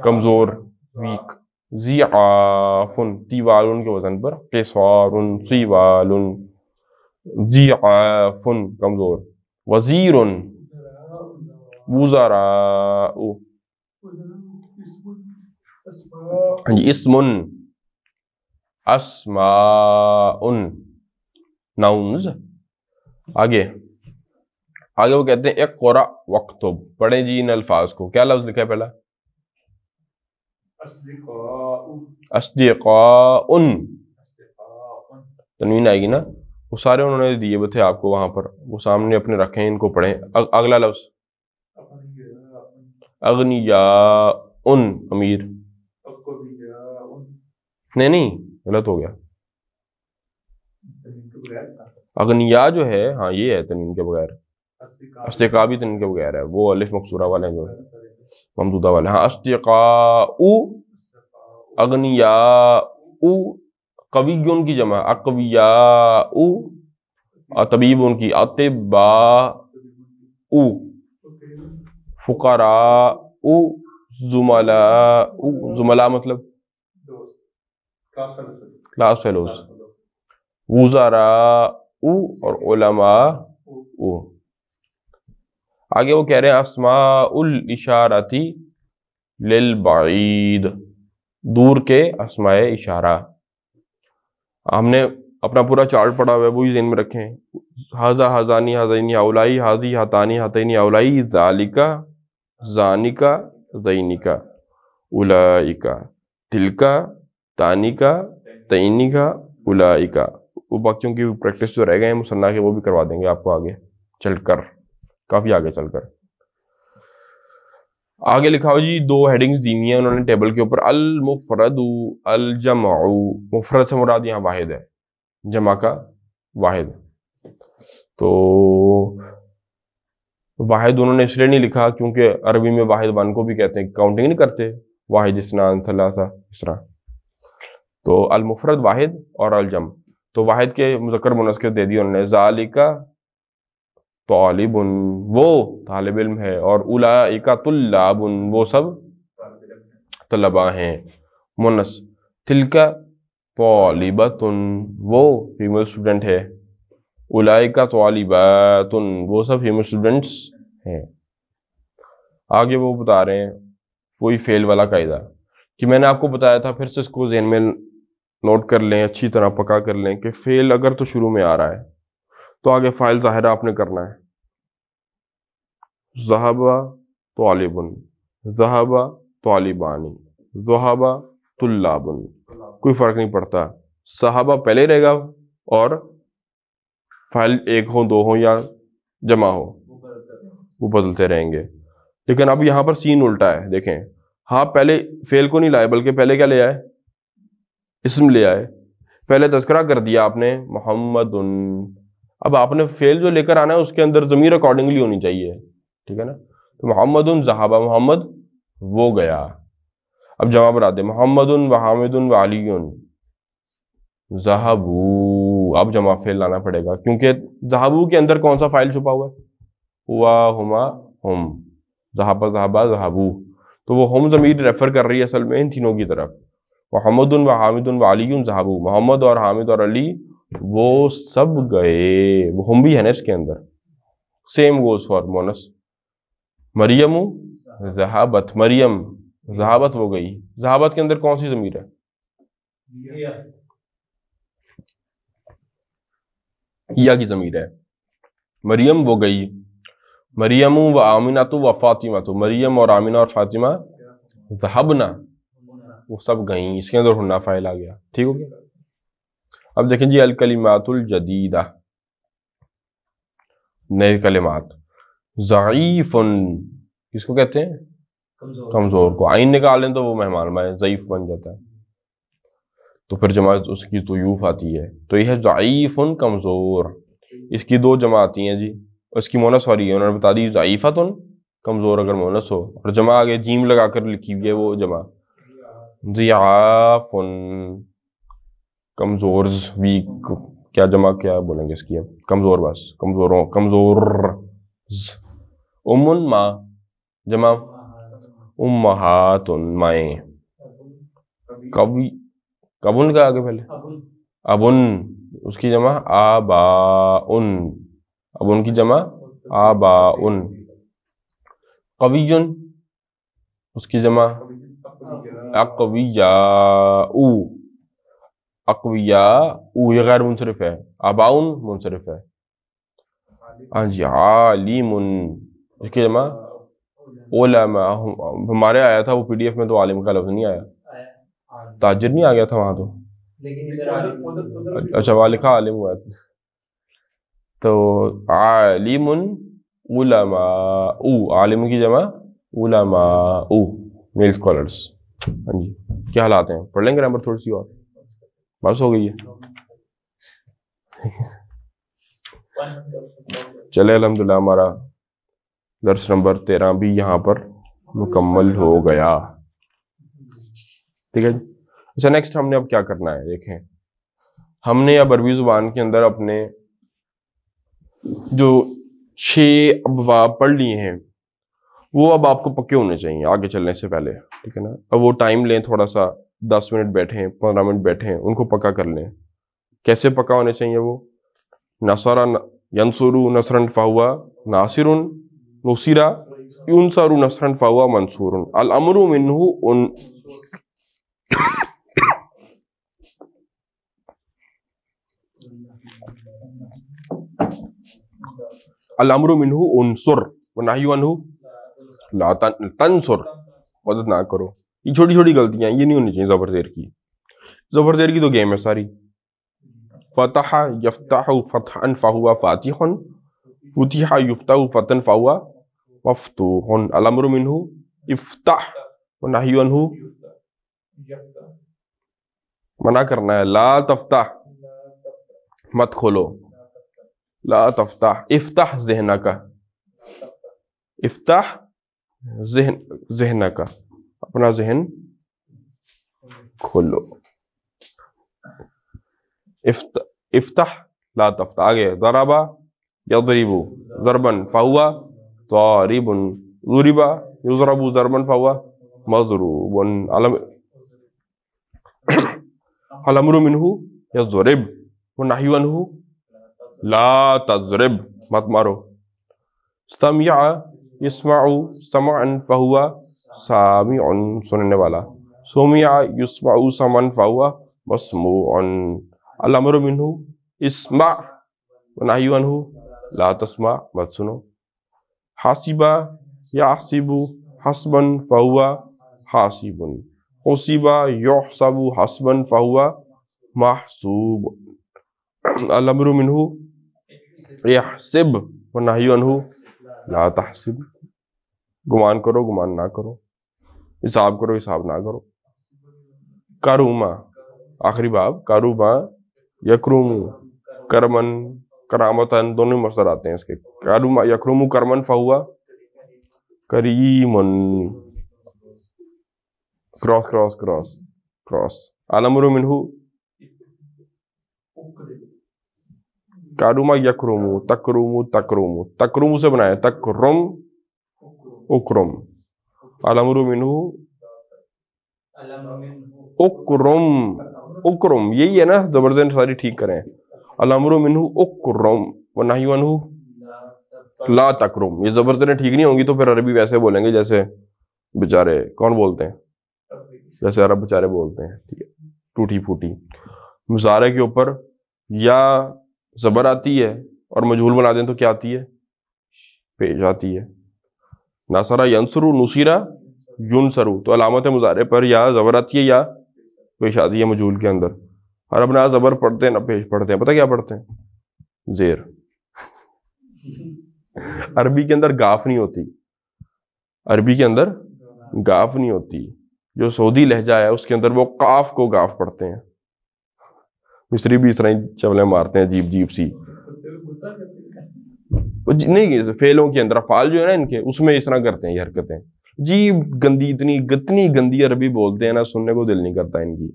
Kamzor. Weak. Zi'afun. tiwalun ke wazan पर Qisarun. Tibalun. Zi'afun. Kamzor. Wazirun. Wuzara'u. हाँ इसमुन असमाउन नाउन्स आगे आगे वो कहते हैं एक कोरा वक्त पढ़े जी इन अल्फाज को क्या लफ्ज लिखा है पहला असदिकाउन तनवीन आएगी ना वो सारे उन्होंने दिए हुए थे आपको वहां पर वो सामने अपने रखे हैं इनको पढ़े अगला लफ्ज़ अग्निया उन अमीर नहीं नहीं गलत हो गया अग्निया जो है हाँ ये है तनीम के बगैर अस्तिका भी तनीम के बगैर है वो अलिफ मकसूरा वाले जो है ममदूदा वाले हाँ अस्तिका अग्निया कवी उनकी जमा अकविया तबीब उनकी अतिबा फ़ुकरा उमला मतलब क्लास फेलोज वज़ारा उ और उलमा उ आगे वो कह रहे हैं असमा उल इशारती लिल बाईद दूर के असमाय इशारा हमने अपना पूरा चार्ट पढ़ा हुआ है वो ही जिन में हैं हाजा हाजानी हाजानी हाउलाई हाजी हतानी हतनी हाउलाई जालिका जानिका दैनिका उलाइका तिलका तानिका तैनिका उलाइका वो बाकियों की प्रैक्टिस जो रह गए हैं मुसन्ना के वो भी करवा देंगे आपको आगे चलकर काफ़ी आगे चलकर आगे लिखा हो जी दो हेडिंग्स दी हुई है उन्होंने टेबल के ऊपर अल मुफरद अल जमाऊ मुफरद से मुराद यहाँ वाहिद है जमा का वाहिद तो वाहिद उन्होंने इसलिए नहीं लिखा क्योंकि अरबी में वाहिद वन को भी कहते हैं काउंटिंग नहीं करते वाहिद इसना इसरा तो अलमुफरत वाहिद और अलजम तो वाहिद के मुजक्र मुनस्क दे दिए उन्होंने जालिका तालिबन वो तालब इम है और उलाइका तुल्लाबन वो सब तलबा हैं मुनस तिलका तालिबतन वो फीमेल स्टूडेंट है उलाइका तलिबातन वो सब फेमस स्टूडेंट्स हैं आगे वो बता रहे हैं वही फेल वाला कायदा कि मैंने आपको बताया था फिर से इसको जहन में नोट कर लें अच्छी तरह पका कर लें कि फेल अगर तो शुरू में आ रहा है तो आगे फाइल ज़ाहिर आपने करना है जहाबा तोलिबन जहाबा तोलिबानी जहाबा तुल्लाबन कोई फ़र्क नहीं पड़ता साहबा पहले रहेगा और फाइल एक हो दो हो या जमा हो वो बदलते रहेंगे लेकिन अब यहाँ पर सीन उल्टा है देखें हाँ पहले फेल को नहीं लाए बल्कि पहले क्या ले आए इसम ले आए पहले तस्करा कर दिया आपने मोहम्मद उन अब आपने फेल जो लेकर आना है उसके अंदर ज़मीर अकॉर्डिंगली होनी चाहिए ठीक है ना तो मोहम्मद उन जहाबा मोहम्मद वो गया अब जवाब बना दे मोहम्मद उन वहामिद उन वाली जहाबू अब जमा फेल लाना पड़ेगा क्योंकि जहाबू के अंदर कौन सा फाइल छुपा हुआ है हुआ हुमा हम जहाबा जहाबा जहाबू तो वो हम ज़मीर रेफ़र कर रही है असल में इन तीनों की तरफ मोहम्मद व हामिद व अली जहाबू मोहम्मद और हामिद और अली वो सब गए वो हम भी है ना इसके अंदर सेम गोज फॉर मोनस मरियम जहाबत मरियम जहाबत वो गई जहाबत के अंदर कौन सी ज़मीर है या की ज़मीर है मरियम वो गई मरियम व आमिना तो व फातिमा तो मरियम और आमिना और फातिमा जहबना वो सब गई इसके अंदर हुना फाइल आ गया ठीक हो गया अब देखें जी अलकलीमातुल जदीदा नए कलिमात ज़ीफ़न किसको कहते हैं कमज़ोर को आइन निकालें तो वो मेहमान में ज़यीफ़ बन जाता है तो फिर जमात उसकी तयूफ आती है तो यह उन कमज़ोर इसकी दो जमा आती हैं जी इसकी मोनस हो रही है उन्होंने बता दी ज़ाइफ़ातुन कमज़ोर अगर मोनस हो और जमा आगे जीम लगा कर लिखी हुई है वो जमा उन कमज़ोर वीक क्या जमा क्या बोलेंगे इसकी अब कमज़ोर बस कमज़ोरों कमज़ोर उमन माँ जमा उम्मातुन माएँ कवि कबुन का आगे पहले अबुन उसकी जमा आबा उन अबुन की जमा आबा उन कविजुन उसकी जमा अकविया उ अकविया ऊ ये गैर मुनसरफ है आबाउन मुनसरफ है हाँ जी आलिम उसकी जमा ओला हमारे आया था वो पीडीएफ में तो आलिम का लफ्ज नहीं आया ताजर नहीं आ गया था वहां तो अच्छा वहाँ लिखा आलिम हुआ तो आलिम उलमा ऊ आलिम की जमा उलमा ऊ मेल स्कॉलर्स हाँ जी क्या हालात हैं पढ़ लेंगे नंबर थोड़ी सी और बस हो गई है चले अलहमदिल्ला हमारा दर्स नंबर तेरह भी यहाँ पर मुकम्मल हो गया ठीक है अच्छा नेक्स्ट हमने अब क्या करना है देखें हमने अब अरबी जुबान के अंदर अपने जो छे अबवाब पढ़ लिए हैं वो अब आपको पक्के होने चाहिए आगे चलने से पहले ठीक है ना अब वो टाइम लें थोड़ा सा दस मिनट बैठे पंद्रह मिनट बैठे उनको पक्का कर लें कैसे पक्का होने चाहिए वो नसरा यंसुरु नसरन फाहुआ नासिर नसीरा यूनसरु नसरन फाहुआ मंसूर अल अमरु मिनहू उन अलमरु मिनहू उनसुर वनाही वनहू ला तनसुर मदद ना करो ये छोटी छोटी गलतियां ये नहीं होनी चाहिए जबर जेर की जबर जेर की तो गेम है सारी फतह यफ्ताह फतहन फ़ाहुआ फ़ातिहन फतिहा युफ्ता फतन फ़ाहुआ मफतूहन अलमर मिनहू इफ्ताह वनाही अनहू मना करना है ला तफ्ताह मत खोलो لا تفتح افتح ذهنك افتح ذهن ذهنك اپنا ذهن کھولو افتح افتح لا تفتح اگے ضرب يضرب ضربا فهو ضارب ضرب يضرب ضربا فهو مضروب علم الامر منه يضرب ونحيوا لا تضرب ما تمرو سمع يسمع سمعا فهو سامع سننے والا سمع يسمع سمعا فهو مسموع الامر منه اسمع ونهي عنه لا تسمع ما تسنو حاسب يحسب حسبا فهو حاسب حسب يحسب حسبا فهو محسوب الامر منه यहसिब व नाही ला तहसिब गुमान करो गुमान ना करो हिसाब करो हिसाब ना करो करूमा आखिरी बाब करूमा यक्रूम करमन करामतन दोनों मसर आते हैं इसके करूमा यक्रूम करमन फहुआ करीमन क्रॉस क्रॉस क्रॉस क्रॉस आलमरु मिनहू कारुमा यकरुमु तकरुमु तकरुमु तकरुमु से बनाया तक्रोम उक्रोम अलमरु मिनहु उक्रोम उकरुम यही है ना जबरदस्त सारी ठीक करें अलमरु उक्रोम उकरुम वरना ही अनहु ला तक्रोम ये जबरदस्त ठीक नहीं होंगी तो फिर अरबी वैसे बोलेंगे जैसे बेचारे कौन बोलते हैं जैसे अरब बेचारे बोलते हैं ठीक है टूटी फूटी मुजारे के ऊपर या जबर आती है और मजहूल बना दें तो क्या आती है पेश आती है नासरा यंसरु नुसीरा युनसरू तो अलामत मुजारे पर या जबर आती है या पेश आती है मजहूल के अंदर और अब ना जबर पढ़ते हैं ना पेश पढ़ते हैं पता क्या पढ़ते हैं जेर अरबी के अंदर गाफ नहीं होती अरबी के अंदर गाफ नहीं होती जो सऊदी लहजा है उसके अंदर वो काफ को गाफ पढ़ते हैं मिस्त्री भी इस तरह चवले मारते हैं जीप जीप सी नहीं फेलों के अंदर अफाल जो है ना इनके उसमें इस तरह करते हैं ये हरकतें जी गंदी इतनी इतनी गंदी अरबी बोलते हैं ना सुनने को दिल नहीं करता इनकी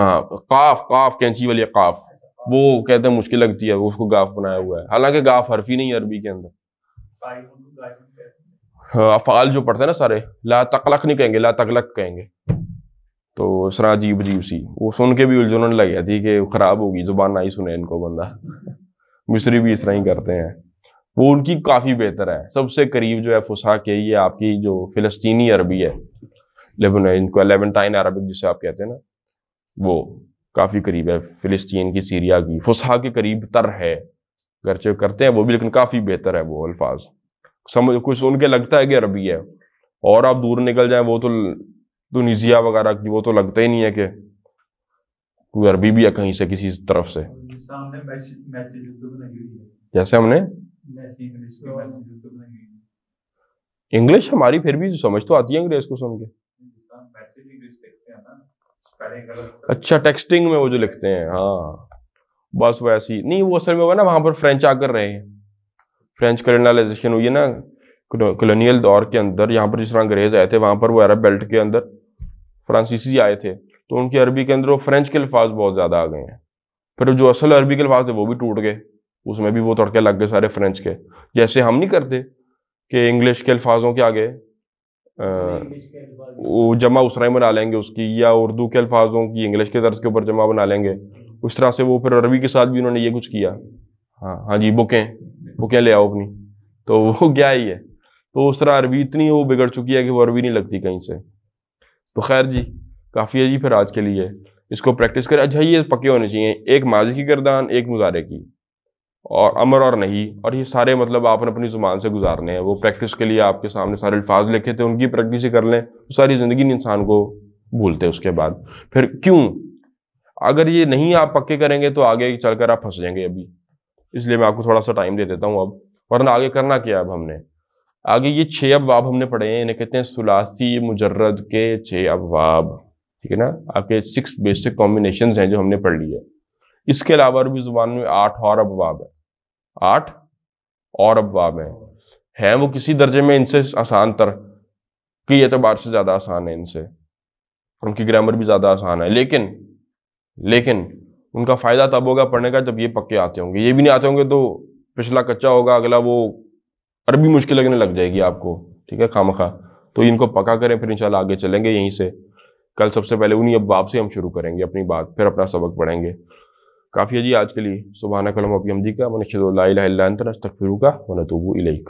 हाँ काफ काफ कैंची वाली काफ वो कहते हैं मुश्किल लगती है उसको गाफ बनाया हुआ है हालांकि गाफ हरफी नहीं है अरबी के अंदर हाँ अफाल जो पढ़ते हैं ना सारे ला तकलक नहीं कहेंगे ला तकलक कहेंगे तो सरा अजीब अजीब सी वो सुन के भी उलझन लग गया थी कि ख़राब होगी ज़ुबान ना ही सुने इनको बंदा मिश्री भी इस तरह ही करते हैं वो उनकी काफ़ी बेहतर है सबसे करीब जो है फुसा के ये आपकी जो फ़िलस्तीनी अरबी है लेबन इनको एलेवनटाइन अरबिक जिसे आप कहते हैं ना वो काफ़ी करीब है फिलस्तीन की सीरिया की फुसा के करीब तर है गर्चे करते हैं वो भी लेकिन काफ़ी बेहतर है वो अल्फाज समझ कुछ उनके लगता है कि अरबी है और आप दूर निकल जाए वो तो दुनिजिया वगैरह की वो तो लगता ही नहीं है कि कोई अरबी भी है कहीं से किसी तरफ से तो जैसे हमने इंग्लिश तो हमारी फिर भी समझ तो आती है अंग्रेज को सुन के अच्छा टेक्सटिंग में वो जो लिखते हैं हाँ बस वैसी नहीं वो असल में हुआ ना वहां पर फ्रेंच आकर रहे हैं फ्रेंच कलोनाइजेशन हुई है ना कलोनियल दौर के अंदर यहाँ पर जिस तरह अंग्रेज आए थे वहां पर वो अरब बेल्ट के अंदर फ्रांसीसी आए थे तो उनकी अरबी के अंदर वो फ्रेंच के अल्फाज बहुत ज़्यादा आ गए हैं फिर जो असल अरबी के अल्फाज थे वो भी टूट गए उसमें भी वो तड़के लग गए सारे फ्रेंच के जैसे हम नहीं करते कि इंग्लिश के अल्फाजों के आगे आ, वो जमा उस बना लेंगे उसकी या उर्दू के अल्फाजों की इंग्लिश के तर्ज के ऊपर जमा बना लेंगे उस तरह से वो फिर अरबी के साथ भी उन्होंने ये कुछ किया हाँ हाँ जी बुकें बुकें ले आओ अपनी तो वो क्या ही है तो उस तरह अरबी इतनी वो बिगड़ चुकी है कि वो अरबी नहीं लगती कहीं से तो खैर जी काफ़ी है जी फिर आज के लिए इसको प्रैक्टिस करें अच्छा ये पक्के होने चाहिए एक माजी की गर्दान एक मुजारे की और अमर और नहीं और ये सारे मतलब आपने अपनी ज़ुबान से गुजारने हैं वो प्रैक्टिस के लिए आपके सामने सारे अल्फाज लिखे थे उनकी प्रैक्टिस ही कर लें तो सारी ज़िंदगी इंसान को भूलते उसके बाद फिर क्यों अगर ये नहीं आप पक्के करेंगे तो आगे चलकर आप फंस जाएंगे अभी इसलिए मैं आपको थोड़ा सा टाइम दे देता हूँ अब वरना आगे करना क्या अब हमने आगे ये छे अबवाब हमने पढ़े हैं इन्हें कहते हैं सुलासी मुजर्रद के छः अबवाब ठीक है ना आपके सिक्स बेसिक कॉम्बिनेशन हैं जो हमने पढ़ लिए इसके अलावा अरबी ज़ुबान में आठ और अबवाब है आठ और अबवाब हैं हैं वो किसी दर्जे में इनसे आसान तर कई एतबार से ज़्यादा आसान है इनसे उनकी ग्रामर भी ज़्यादा आसान है लेकिन लेकिन उनका फ़ायदा तब होगा पढ़ने का जब ये पक्के आते होंगे ये भी नहीं आते होंगे तो पिछला कच्चा होगा अगला वो अरबी मुश्किल लगने लग जाएगी आपको ठीक है खाम खा तो इनको पका करें फिर इंशाल्लाह आगे चलेंगे यहीं से कल सबसे पहले उन्हीं अब वापसी हम शुरू करेंगे अपनी बात फिर अपना सबक पढ़ेंगे काफ़ी है जी आज के लिए सुबह कलम अभी हम जी का मन शिदा तक फिरूका वन तबू इलेक